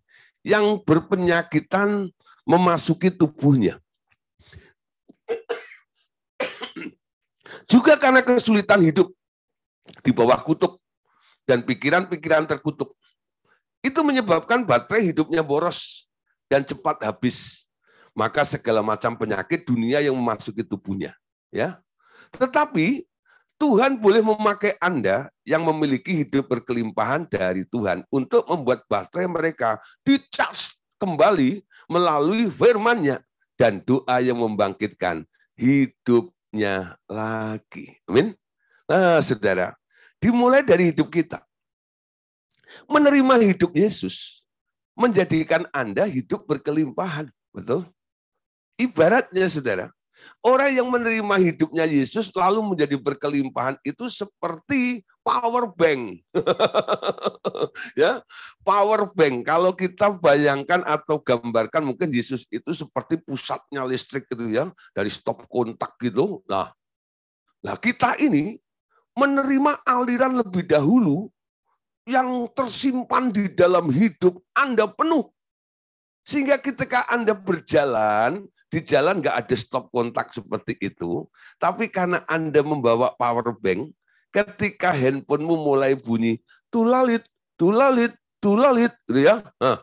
yang berpenyakitan memasuki tubuhnya. Juga karena kesulitan hidup di bawah kutub dan pikiran-pikiran terkutuk. Itu menyebabkan baterai hidupnya boros dan cepat habis. Maka segala macam penyakit dunia yang memasuki tubuhnya, ya. Tetapi Tuhan boleh memakai Anda yang memiliki hidup berkelimpahan dari Tuhan untuk membuat baterai mereka dicas kembali melalui firman-Nya dan doa yang membangkitkan hidupnya lagi. Amin. Nah, saudara, dimulai dari hidup kita. Menerima hidup Yesus menjadikan Anda hidup berkelimpahan. Betul? Ibaratnya, saudara, orang yang menerima hidupnya Yesus lalu menjadi berkelimpahan itu seperti power bank. ya, power bank. Kalau kita bayangkan atau gambarkan mungkin Yesus itu seperti pusatnya listrik gitu ya, dari stop kontak gitu. Nah, lah kita ini menerima aliran lebih dahulu yang tersimpan di dalam hidup Anda penuh. Sehingga ketika Anda berjalan, di jalan nggak ada stop kontak seperti itu, tapi karena Anda membawa power bank, ketika handphonemu mulai bunyi, tulalit, tulalit, tulalit, gitu ya. Nah,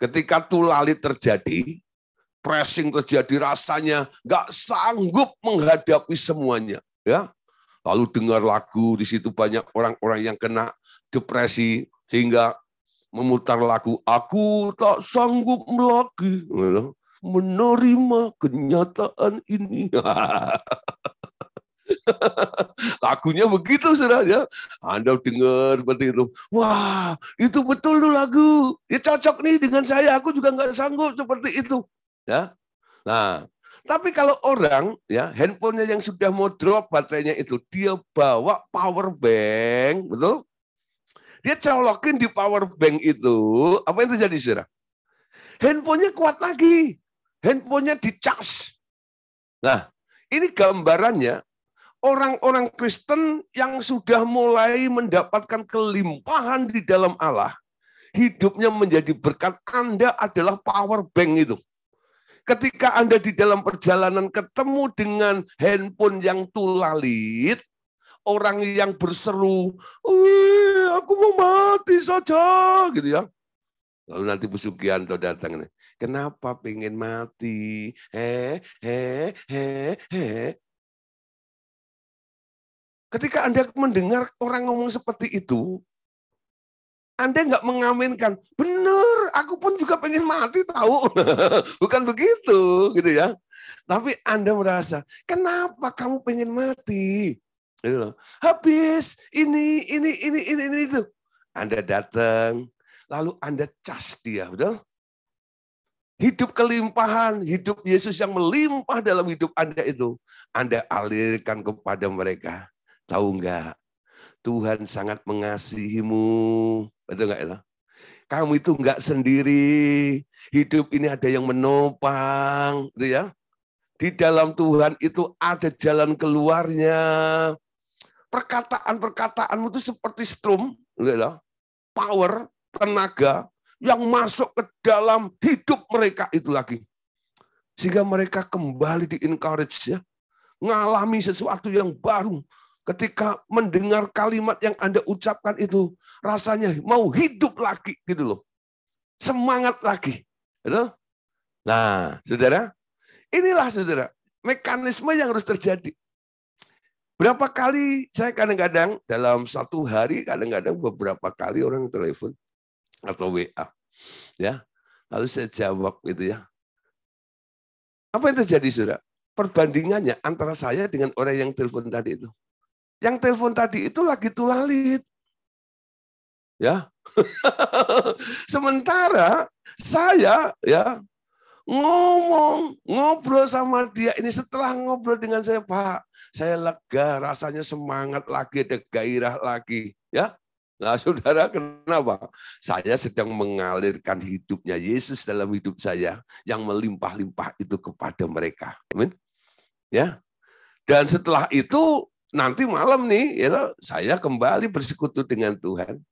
ketika tulalit terjadi, pressing terjadi rasanya nggak sanggup menghadapi semuanya. Ya, lalu dengar lagu, di situ banyak orang-orang yang kena depresi, sehingga memutar lagu, aku tak sanggup lagi gitu. menerima kenyataan ini. Lagunya begitu sudah Anda dengar seperti itu. Wah, itu betul tuh lagu. Ya cocok nih dengan saya. Aku juga nggak sanggup seperti itu. Ya. Nah, tapi kalau orang ya handphonenya yang sudah mau drop baterainya itu dia bawa power bank, betul? Dia colokin di power bank itu, apa yang terjadi saudara? Handphonenya kuat lagi, handphonenya di charge. Nah, ini gambarannya orang-orang Kristen yang sudah mulai mendapatkan kelimpahan di dalam Allah, hidupnya menjadi berkat Anda adalah power bank itu. Ketika Anda di dalam perjalanan ketemu dengan handphone yang tulalit, orang yang berseru, Wih, aku mau mati saja, gitu ya. Lalu nanti Bu Sugianto datang. Kenapa pengen mati? He, he, he, he. Ketika Anda mendengar orang ngomong seperti itu, Anda nggak mengaminkan, benar aku pun juga pengen mati tahu. Bukan begitu, gitu ya. Tapi Anda merasa, kenapa kamu pengen mati? Gitu loh. Habis ini, ini, ini, ini, ini, itu. Anda datang, lalu Anda cas dia, betul? Hidup kelimpahan, hidup Yesus yang melimpah dalam hidup Anda itu. Anda alirkan kepada mereka. Tahu enggak? Tuhan sangat mengasihimu. Betul enggak, Ella? kamu itu enggak sendiri. Hidup ini ada yang menopang, gitu ya. Di dalam Tuhan itu ada jalan keluarnya. Perkataan-perkataanmu itu seperti strum, gitu ya. power, tenaga yang masuk ke dalam hidup mereka itu lagi. Sehingga mereka kembali di-encourage ya. Ngalami sesuatu yang baru, ketika mendengar kalimat yang Anda ucapkan itu, rasanya mau hidup lagi gitu loh. Semangat lagi. Gitu. Nah, saudara, inilah saudara, mekanisme yang harus terjadi. Berapa kali saya kadang-kadang dalam satu hari, kadang-kadang beberapa kali orang telepon atau WA. ya Lalu saya jawab gitu ya. Apa yang terjadi, saudara? Perbandingannya antara saya dengan orang yang telepon tadi itu. Yang telepon tadi itu lagi tulalit ya. Sementara saya ya ngomong, ngobrol sama dia ini setelah ngobrol dengan saya, Pak, saya lega, rasanya semangat lagi, ada gairah lagi, ya. Nah, saudara, kenapa? Saya sedang mengalirkan hidupnya Yesus dalam hidup saya yang melimpah-limpah itu kepada mereka. Amin. Ya. Dan setelah itu nanti malam nih, ya, saya kembali bersekutu dengan Tuhan.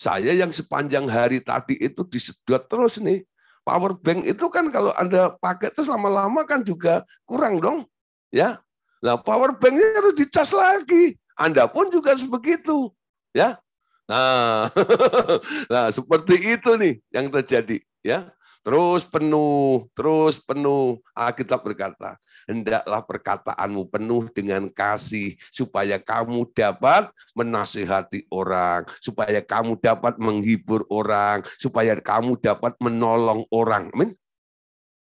Saya yang sepanjang hari tadi itu disedot terus nih. Power bank itu kan kalau Anda pakai terus lama-lama kan juga kurang dong. Ya. Nah, power banknya harus dicas lagi. Anda pun juga sebegitu Ya. Nah, nah seperti itu nih yang terjadi, ya terus penuh, terus penuh. Alkitab berkata, hendaklah perkataanmu penuh dengan kasih, supaya kamu dapat menasihati orang, supaya kamu dapat menghibur orang, supaya kamu dapat menolong orang. Amin.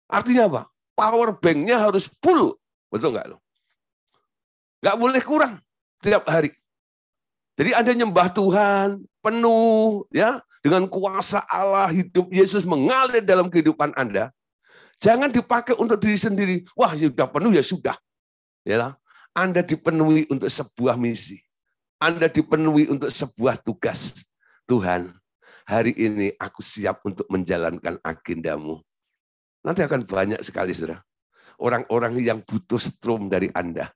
Artinya apa? Power banknya harus full. Betul nggak? Nggak boleh kurang tiap hari. Jadi Anda nyembah Tuhan penuh, ya dengan kuasa Allah hidup Yesus mengalir dalam kehidupan Anda, jangan dipakai untuk diri sendiri. Wah, ya sudah penuh ya sudah. Ya, Anda dipenuhi untuk sebuah misi. Anda dipenuhi untuk sebuah tugas. Tuhan, hari ini aku siap untuk menjalankan agendamu. Nanti akan banyak sekali, saudara. Orang-orang yang butuh strum dari Anda.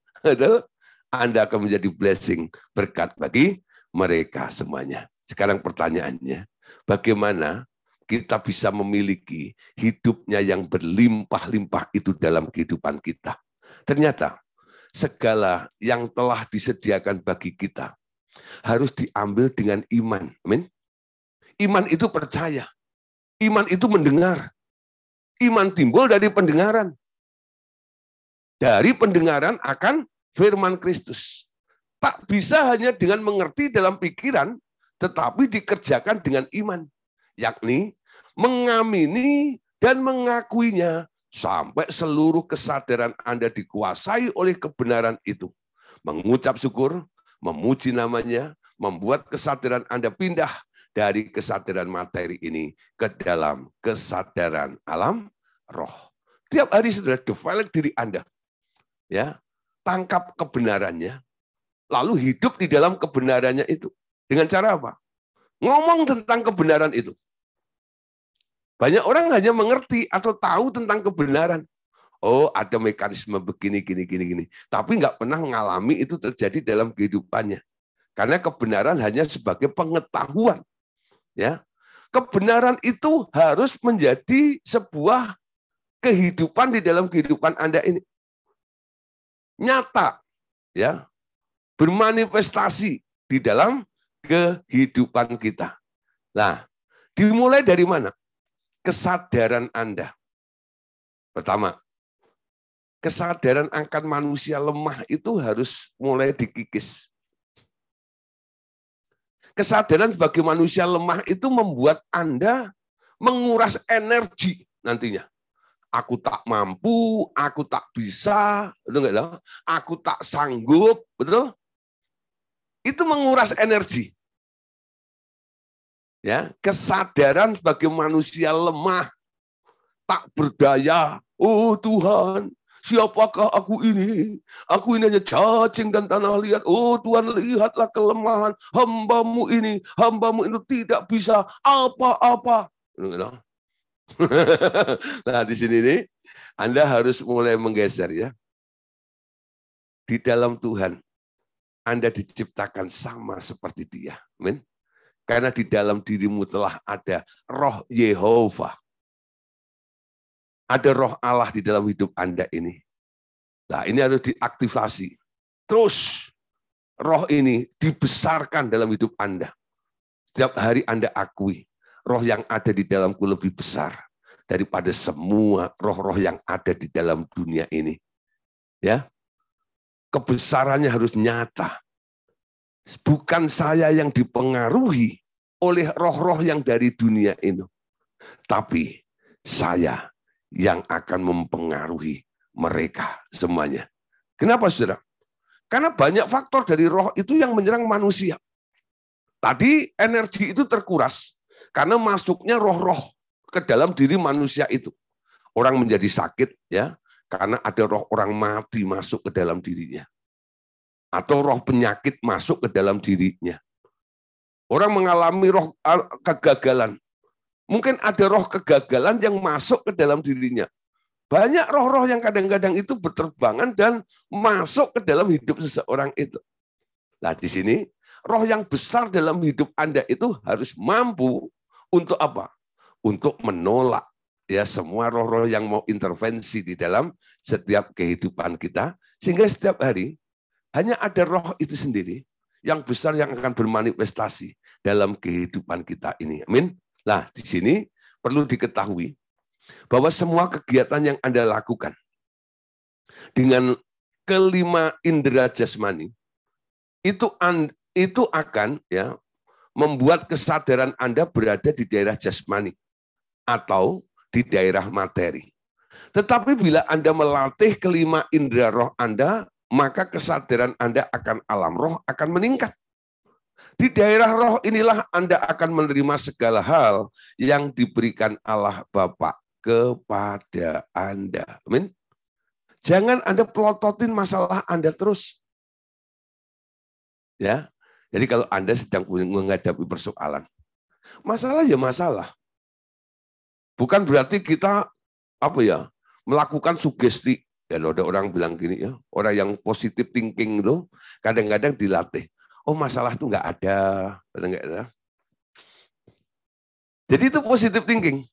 Anda akan menjadi blessing, berkat bagi mereka semuanya. Sekarang pertanyaannya, Bagaimana kita bisa memiliki hidupnya yang berlimpah-limpah itu dalam kehidupan kita. Ternyata segala yang telah disediakan bagi kita harus diambil dengan iman. Amin. Iman itu percaya. Iman itu mendengar. Iman timbul dari pendengaran. Dari pendengaran akan firman Kristus. Tak bisa hanya dengan mengerti dalam pikiran, tetapi dikerjakan dengan iman, yakni mengamini dan mengakuinya sampai seluruh kesadaran Anda dikuasai oleh kebenaran itu. Mengucap syukur, memuji namanya, membuat kesadaran Anda pindah dari kesadaran materi ini ke dalam kesadaran alam roh. Tiap hari saudara develop diri Anda. Ya, tangkap kebenarannya, lalu hidup di dalam kebenarannya itu. Dengan cara apa? Ngomong tentang kebenaran itu. Banyak orang hanya mengerti atau tahu tentang kebenaran. Oh, ada mekanisme begini, gini, gini, gini. Tapi nggak pernah mengalami itu terjadi dalam kehidupannya. Karena kebenaran hanya sebagai pengetahuan. Ya, Kebenaran itu harus menjadi sebuah kehidupan di dalam kehidupan Anda ini. Nyata. ya Bermanifestasi di dalam kehidupan kita. Nah, dimulai dari mana? Kesadaran Anda. Pertama, kesadaran angkat manusia lemah itu harus mulai dikikis. Kesadaran sebagai manusia lemah itu membuat Anda menguras energi nantinya. Aku tak mampu, aku tak bisa, betul enggak? Aku tak sanggup, betul? Itu menguras energi ya kesadaran sebagai manusia lemah tak berdaya oh Tuhan siapakah aku ini aku ini hanya cacing dan tanah liat oh Tuhan lihatlah kelemahan hambamu ini hambamu itu tidak bisa apa-apa nah di sini nih Anda harus mulai menggeser ya di dalam Tuhan Anda diciptakan sama seperti dia amin karena di dalam dirimu telah ada roh Yehova. Ada roh Allah di dalam hidup Anda ini. Nah, ini harus diaktifasi. Terus roh ini dibesarkan dalam hidup Anda. Setiap hari Anda akui, roh yang ada di dalamku lebih besar daripada semua roh-roh yang ada di dalam dunia ini. Ya. Kebesarannya harus nyata. Bukan saya yang dipengaruhi oleh roh-roh yang dari dunia ini, Tapi saya yang akan mempengaruhi mereka semuanya. Kenapa saudara? Karena banyak faktor dari roh itu yang menyerang manusia. Tadi energi itu terkuras karena masuknya roh-roh ke dalam diri manusia itu. Orang menjadi sakit ya karena ada roh orang mati masuk ke dalam dirinya atau roh penyakit masuk ke dalam dirinya. Orang mengalami roh kegagalan. Mungkin ada roh kegagalan yang masuk ke dalam dirinya. Banyak roh-roh yang kadang-kadang itu berterbangan dan masuk ke dalam hidup seseorang itu. Nah, di sini roh yang besar dalam hidup Anda itu harus mampu untuk apa? Untuk menolak ya semua roh-roh yang mau intervensi di dalam setiap kehidupan kita sehingga setiap hari hanya ada roh itu sendiri yang besar yang akan bermanifestasi dalam kehidupan kita ini. Amin. Nah, di sini perlu diketahui bahwa semua kegiatan yang Anda lakukan dengan kelima indera jasmani itu itu akan ya membuat kesadaran Anda berada di daerah jasmani atau di daerah materi. Tetapi bila Anda melatih kelima indera roh Anda, maka kesadaran Anda akan alam roh akan meningkat. Di daerah roh inilah Anda akan menerima segala hal yang diberikan Allah Bapa kepada Anda. Amin. Jangan Anda pelototin masalah Anda terus. Ya. Jadi kalau Anda sedang menghadapi persoalan, masalah ya masalah. Bukan berarti kita apa ya, melakukan sugesti dan ada orang bilang gini ya, orang yang positif thinking itu kadang-kadang dilatih. Oh masalah itu nggak ada, Jadi itu positif thinking.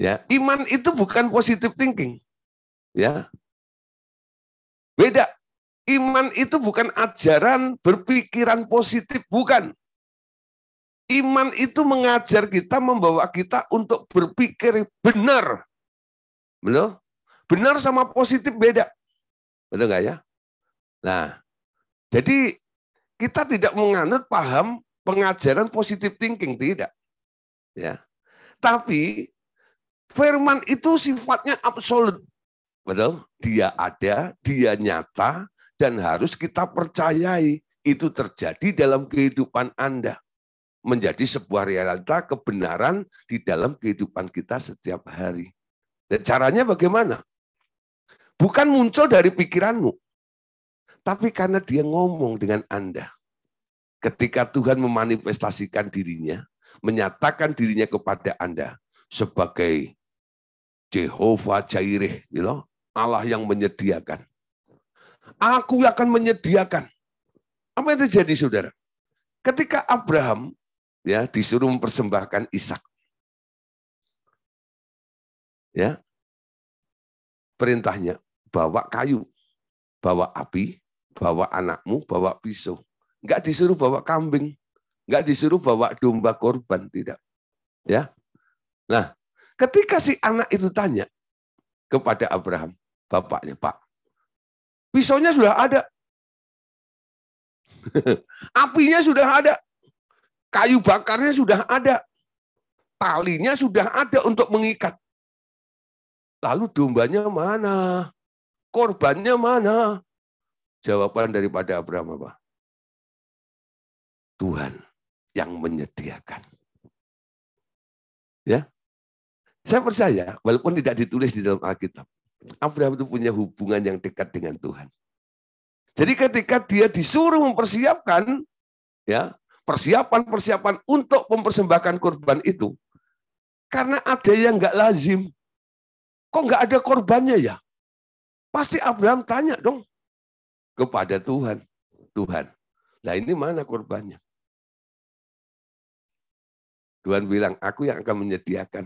Ya, iman itu bukan positif thinking. Ya. Beda. Iman itu bukan ajaran berpikiran positif, bukan. Iman itu mengajar kita, membawa kita untuk berpikir benar. Belum? Benar sama positif beda. Betul nggak ya? Nah, jadi kita tidak menganut paham pengajaran positif thinking, tidak. Ya. Tapi firman itu sifatnya absolut. Betul? Dia ada, dia nyata, dan harus kita percayai itu terjadi dalam kehidupan Anda. Menjadi sebuah realita kebenaran di dalam kehidupan kita setiap hari. Dan caranya bagaimana? Bukan muncul dari pikiranmu, tapi karena dia ngomong dengan Anda. Ketika Tuhan memanifestasikan dirinya, menyatakan dirinya kepada Anda sebagai Jehovah Jireh, you know, Allah yang menyediakan. Aku akan menyediakan. Apa yang terjadi, saudara? Ketika Abraham ya disuruh mempersembahkan Ishak, ya perintahnya, bawa kayu, bawa api, bawa anakmu, bawa pisau. Enggak disuruh bawa kambing, enggak disuruh bawa domba korban, tidak. Ya. Nah, ketika si anak itu tanya kepada Abraham, bapaknya, Pak, pisaunya sudah ada. Apinya sudah ada. Kayu bakarnya sudah ada. Talinya sudah ada untuk mengikat. Lalu dombanya mana? Korbannya mana? Jawaban daripada Abraham apa? Tuhan yang menyediakan. Ya, saya percaya, walaupun tidak ditulis di dalam Alkitab, Abraham itu punya hubungan yang dekat dengan Tuhan. Jadi ketika dia disuruh mempersiapkan, ya persiapan-persiapan untuk mempersembahkan korban itu, karena ada yang nggak lazim, Kok nggak ada korbannya ya? Pasti Abraham tanya dong kepada Tuhan. Tuhan, lah ini mana korbannya? Tuhan bilang, aku yang akan menyediakan.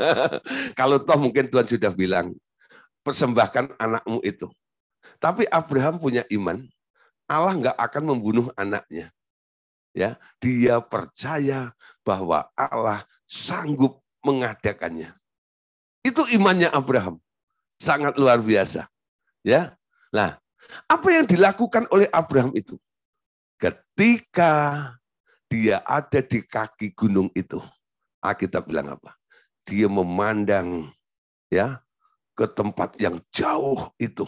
Kalau toh mungkin Tuhan sudah bilang, persembahkan anakmu itu. Tapi Abraham punya iman, Allah nggak akan membunuh anaknya. Ya, dia percaya bahwa Allah sanggup mengadakannya. Itu imannya Abraham. Sangat luar biasa. Ya. Nah, apa yang dilakukan oleh Abraham itu? Ketika dia ada di kaki gunung itu, Alkitab ah, bilang apa? Dia memandang ya ke tempat yang jauh itu.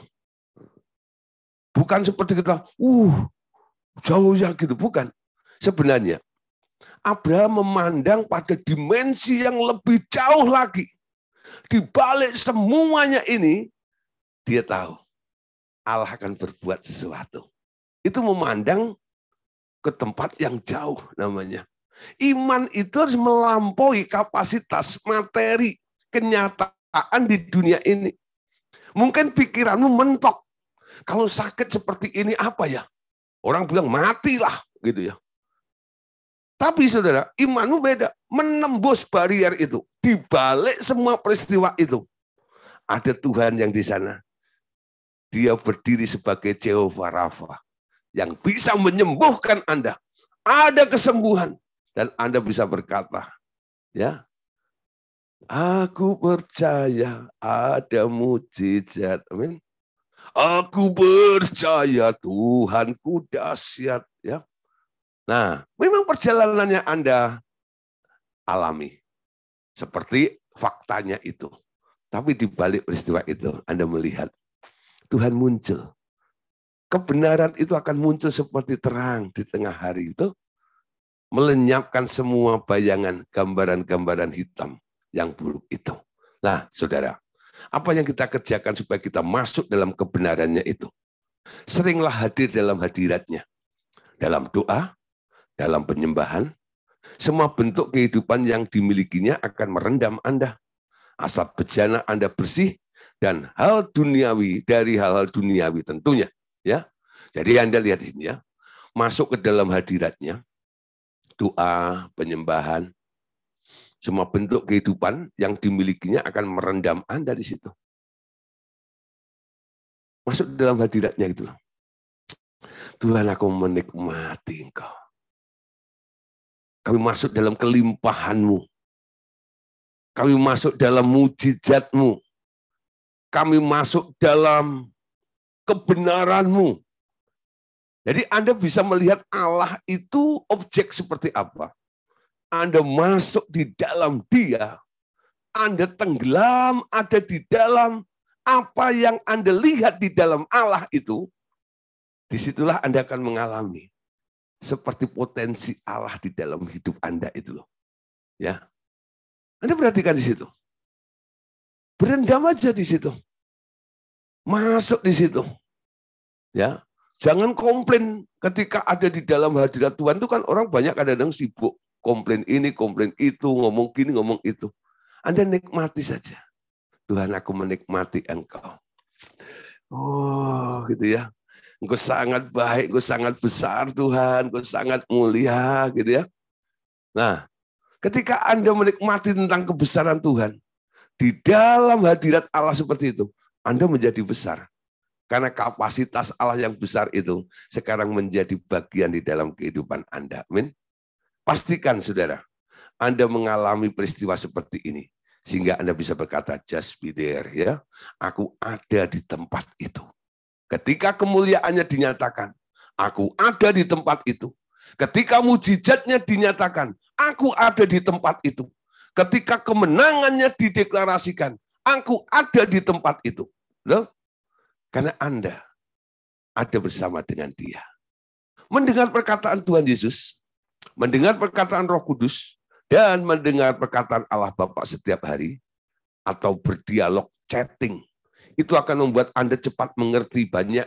Bukan seperti kita, uh, jauh ya gitu, bukan. Sebenarnya Abraham memandang pada dimensi yang lebih jauh lagi. Di balik semuanya ini, dia tahu Allah akan berbuat sesuatu. Itu memandang ke tempat yang jauh namanya. Iman itu harus melampaui kapasitas materi kenyataan di dunia ini. Mungkin pikiranmu mentok. Kalau sakit seperti ini apa ya? Orang bilang matilah gitu ya. Tapi saudara, imanmu beda. Menembus barier itu di balik semua peristiwa itu ada Tuhan yang di sana. Dia berdiri sebagai Jehovah Rafa yang bisa menyembuhkan Anda. Ada kesembuhan dan Anda bisa berkata, ya. Aku percaya ada mujizat. Amin. Aku percaya Tuhanku dahsyat, ya. Nah, memang perjalanannya Anda alami. Seperti faktanya itu. Tapi di balik peristiwa itu, Anda melihat Tuhan muncul. Kebenaran itu akan muncul seperti terang di tengah hari itu, melenyapkan semua bayangan gambaran-gambaran hitam yang buruk itu. Nah, saudara, apa yang kita kerjakan supaya kita masuk dalam kebenarannya itu? Seringlah hadir dalam hadiratnya. Dalam doa, dalam penyembahan, semua bentuk kehidupan yang dimilikinya akan merendam Anda. Asap bejana Anda bersih dan hal duniawi dari hal-hal duniawi tentunya, ya. Jadi Anda lihat ini ya. Masuk ke dalam hadiratnya. Doa, penyembahan, semua bentuk kehidupan yang dimilikinya akan merendam Anda di situ. Masuk ke dalam hadiratnya gitu. Tuhan aku menikmati engkau. Kami masuk dalam kelimpahanmu. Kami masuk dalam mujizatmu. Kami masuk dalam kebenaranmu. Jadi Anda bisa melihat Allah itu objek seperti apa. Anda masuk di dalam dia. Anda tenggelam ada di dalam apa yang Anda lihat di dalam Allah itu. Disitulah Anda akan mengalami seperti potensi Allah di dalam hidup Anda itu loh. Ya. Anda perhatikan di situ. Berendam aja di situ. Masuk di situ. Ya. Jangan komplain ketika ada di dalam hadirat Tuhan itu kan orang banyak kadang-kadang sibuk komplain ini, komplain itu, ngomong gini, ngomong itu. Anda nikmati saja. Tuhan aku menikmati engkau. Oh, gitu ya. Engkau sangat baik, engkau sangat besar Tuhan, engkau sangat mulia gitu ya. Nah, ketika Anda menikmati tentang kebesaran Tuhan, di dalam hadirat Allah seperti itu, Anda menjadi besar. Karena kapasitas Allah yang besar itu sekarang menjadi bagian di dalam kehidupan Anda. Amin. Pastikan, saudara, Anda mengalami peristiwa seperti ini. Sehingga Anda bisa berkata, just be there, ya. Aku ada di tempat itu. Ketika kemuliaannya dinyatakan, aku ada di tempat itu. Ketika mujizatnya dinyatakan, aku ada di tempat itu. Ketika kemenangannya dideklarasikan, aku ada di tempat itu. Loh? Karena Anda ada bersama dengan dia. Mendengar perkataan Tuhan Yesus, mendengar perkataan Roh Kudus, dan mendengar perkataan Allah Bapa setiap hari, atau berdialog chatting itu akan membuat Anda cepat mengerti banyak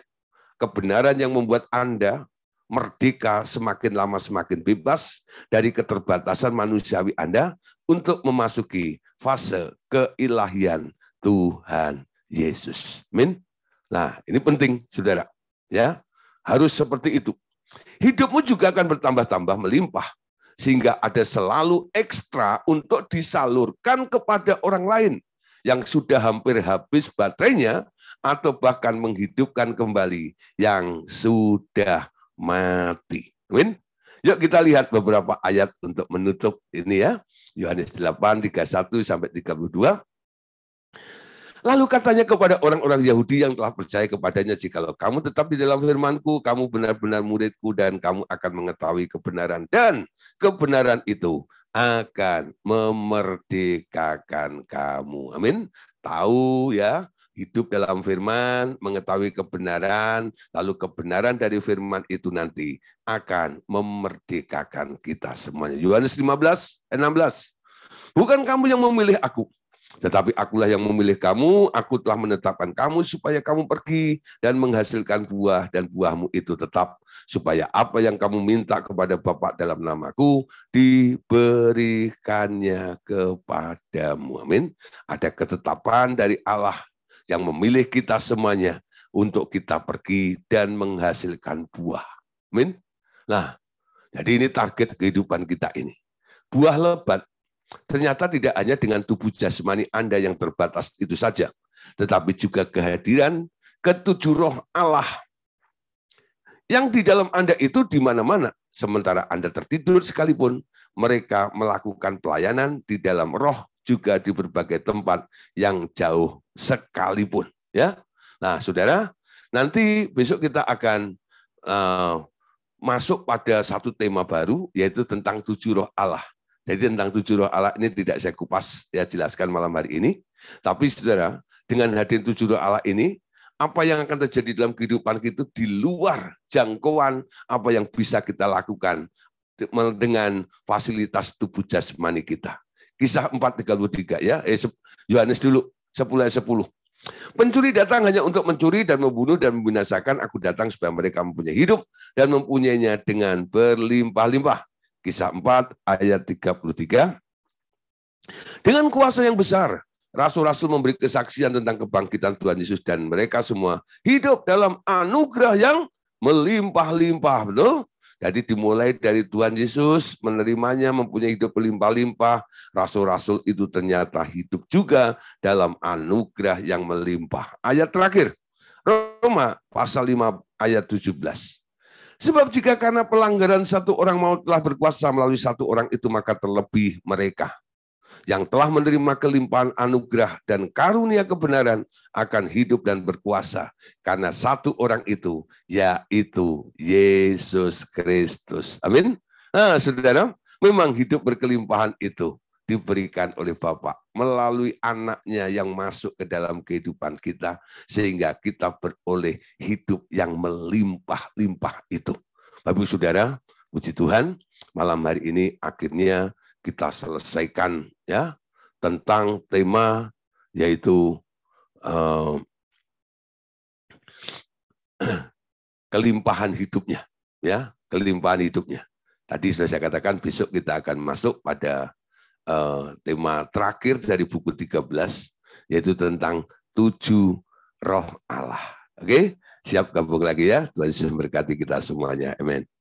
kebenaran yang membuat Anda merdeka semakin lama semakin bebas dari keterbatasan manusiawi Anda untuk memasuki fase keilahian Tuhan Yesus. Amin. Nah, ini penting, Saudara. Ya, harus seperti itu. Hidupmu juga akan bertambah-tambah melimpah sehingga ada selalu ekstra untuk disalurkan kepada orang lain yang sudah hampir habis baterainya atau bahkan menghidupkan kembali yang sudah mati. Win, Yuk kita lihat beberapa ayat untuk menutup ini ya. Yohanes 8, 31 sampai 32. Lalu katanya kepada orang-orang Yahudi yang telah percaya kepadanya, jikalau kamu tetap di dalam firmanku, kamu benar-benar muridku dan kamu akan mengetahui kebenaran. Dan kebenaran itu akan memerdekakan kamu. Amin. Tahu ya, hidup dalam firman, mengetahui kebenaran, lalu kebenaran dari firman itu nanti akan memerdekakan kita semuanya. Yohanes 15, 16. Bukan kamu yang memilih aku, tetapi akulah yang memilih kamu, aku telah menetapkan kamu supaya kamu pergi dan menghasilkan buah dan buahmu itu tetap supaya apa yang kamu minta kepada Bapak dalam namaku diberikannya kepadamu. Amin. Ada ketetapan dari Allah yang memilih kita semuanya untuk kita pergi dan menghasilkan buah. Amin. Nah, jadi ini target kehidupan kita ini. Buah lebat Ternyata tidak hanya dengan tubuh jasmani Anda yang terbatas itu saja, tetapi juga kehadiran ketujuh roh Allah yang di dalam Anda itu di mana-mana. Sementara Anda tertidur sekalipun, mereka melakukan pelayanan di dalam roh juga di berbagai tempat yang jauh sekalipun. Ya, Nah, saudara, nanti besok kita akan uh, masuk pada satu tema baru, yaitu tentang tujuh roh Allah. Jadi tentang tujuh roh Allah ini tidak saya kupas, ya jelaskan malam hari ini. Tapi saudara, dengan hadir tujuh roh Allah ini, apa yang akan terjadi dalam kehidupan kita di luar jangkauan apa yang bisa kita lakukan dengan fasilitas tubuh jasmani kita. Kisah 4.33 ya, eh, Yohanes dulu, 10 ayat 10. Pencuri datang hanya untuk mencuri dan membunuh dan membinasakan. Aku datang supaya mereka mempunyai hidup dan mempunyainya dengan berlimpah-limpah. Kisah 4 ayat 33. Dengan kuasa yang besar, rasul-rasul memberi kesaksian tentang kebangkitan Tuhan Yesus dan mereka semua hidup dalam anugerah yang melimpah-limpah, betul? Jadi dimulai dari Tuhan Yesus menerimanya mempunyai hidup pelimpah limpah Rasul-rasul itu ternyata hidup juga dalam anugerah yang melimpah. Ayat terakhir, Roma pasal 5 ayat 17. Sebab jika karena pelanggaran satu orang maut telah berkuasa melalui satu orang itu, maka terlebih mereka yang telah menerima kelimpahan anugerah dan karunia kebenaran akan hidup dan berkuasa karena satu orang itu, yaitu Yesus Kristus. Amin. Nah, saudara, memang hidup berkelimpahan itu diberikan oleh Bapak melalui anaknya yang masuk ke dalam kehidupan kita sehingga kita beroleh hidup yang melimpah-limpah itu. Bapak Saudara, puji Tuhan, malam hari ini akhirnya kita selesaikan ya tentang tema yaitu uh, kelimpahan hidupnya ya, kelimpahan hidupnya. Tadi sudah saya katakan besok kita akan masuk pada Eh, tema terakhir dari buku 13 yaitu tentang tujuh roh Allah. Oke, siap gabung lagi ya. Tuhan Yesus memberkati kita semuanya. amen.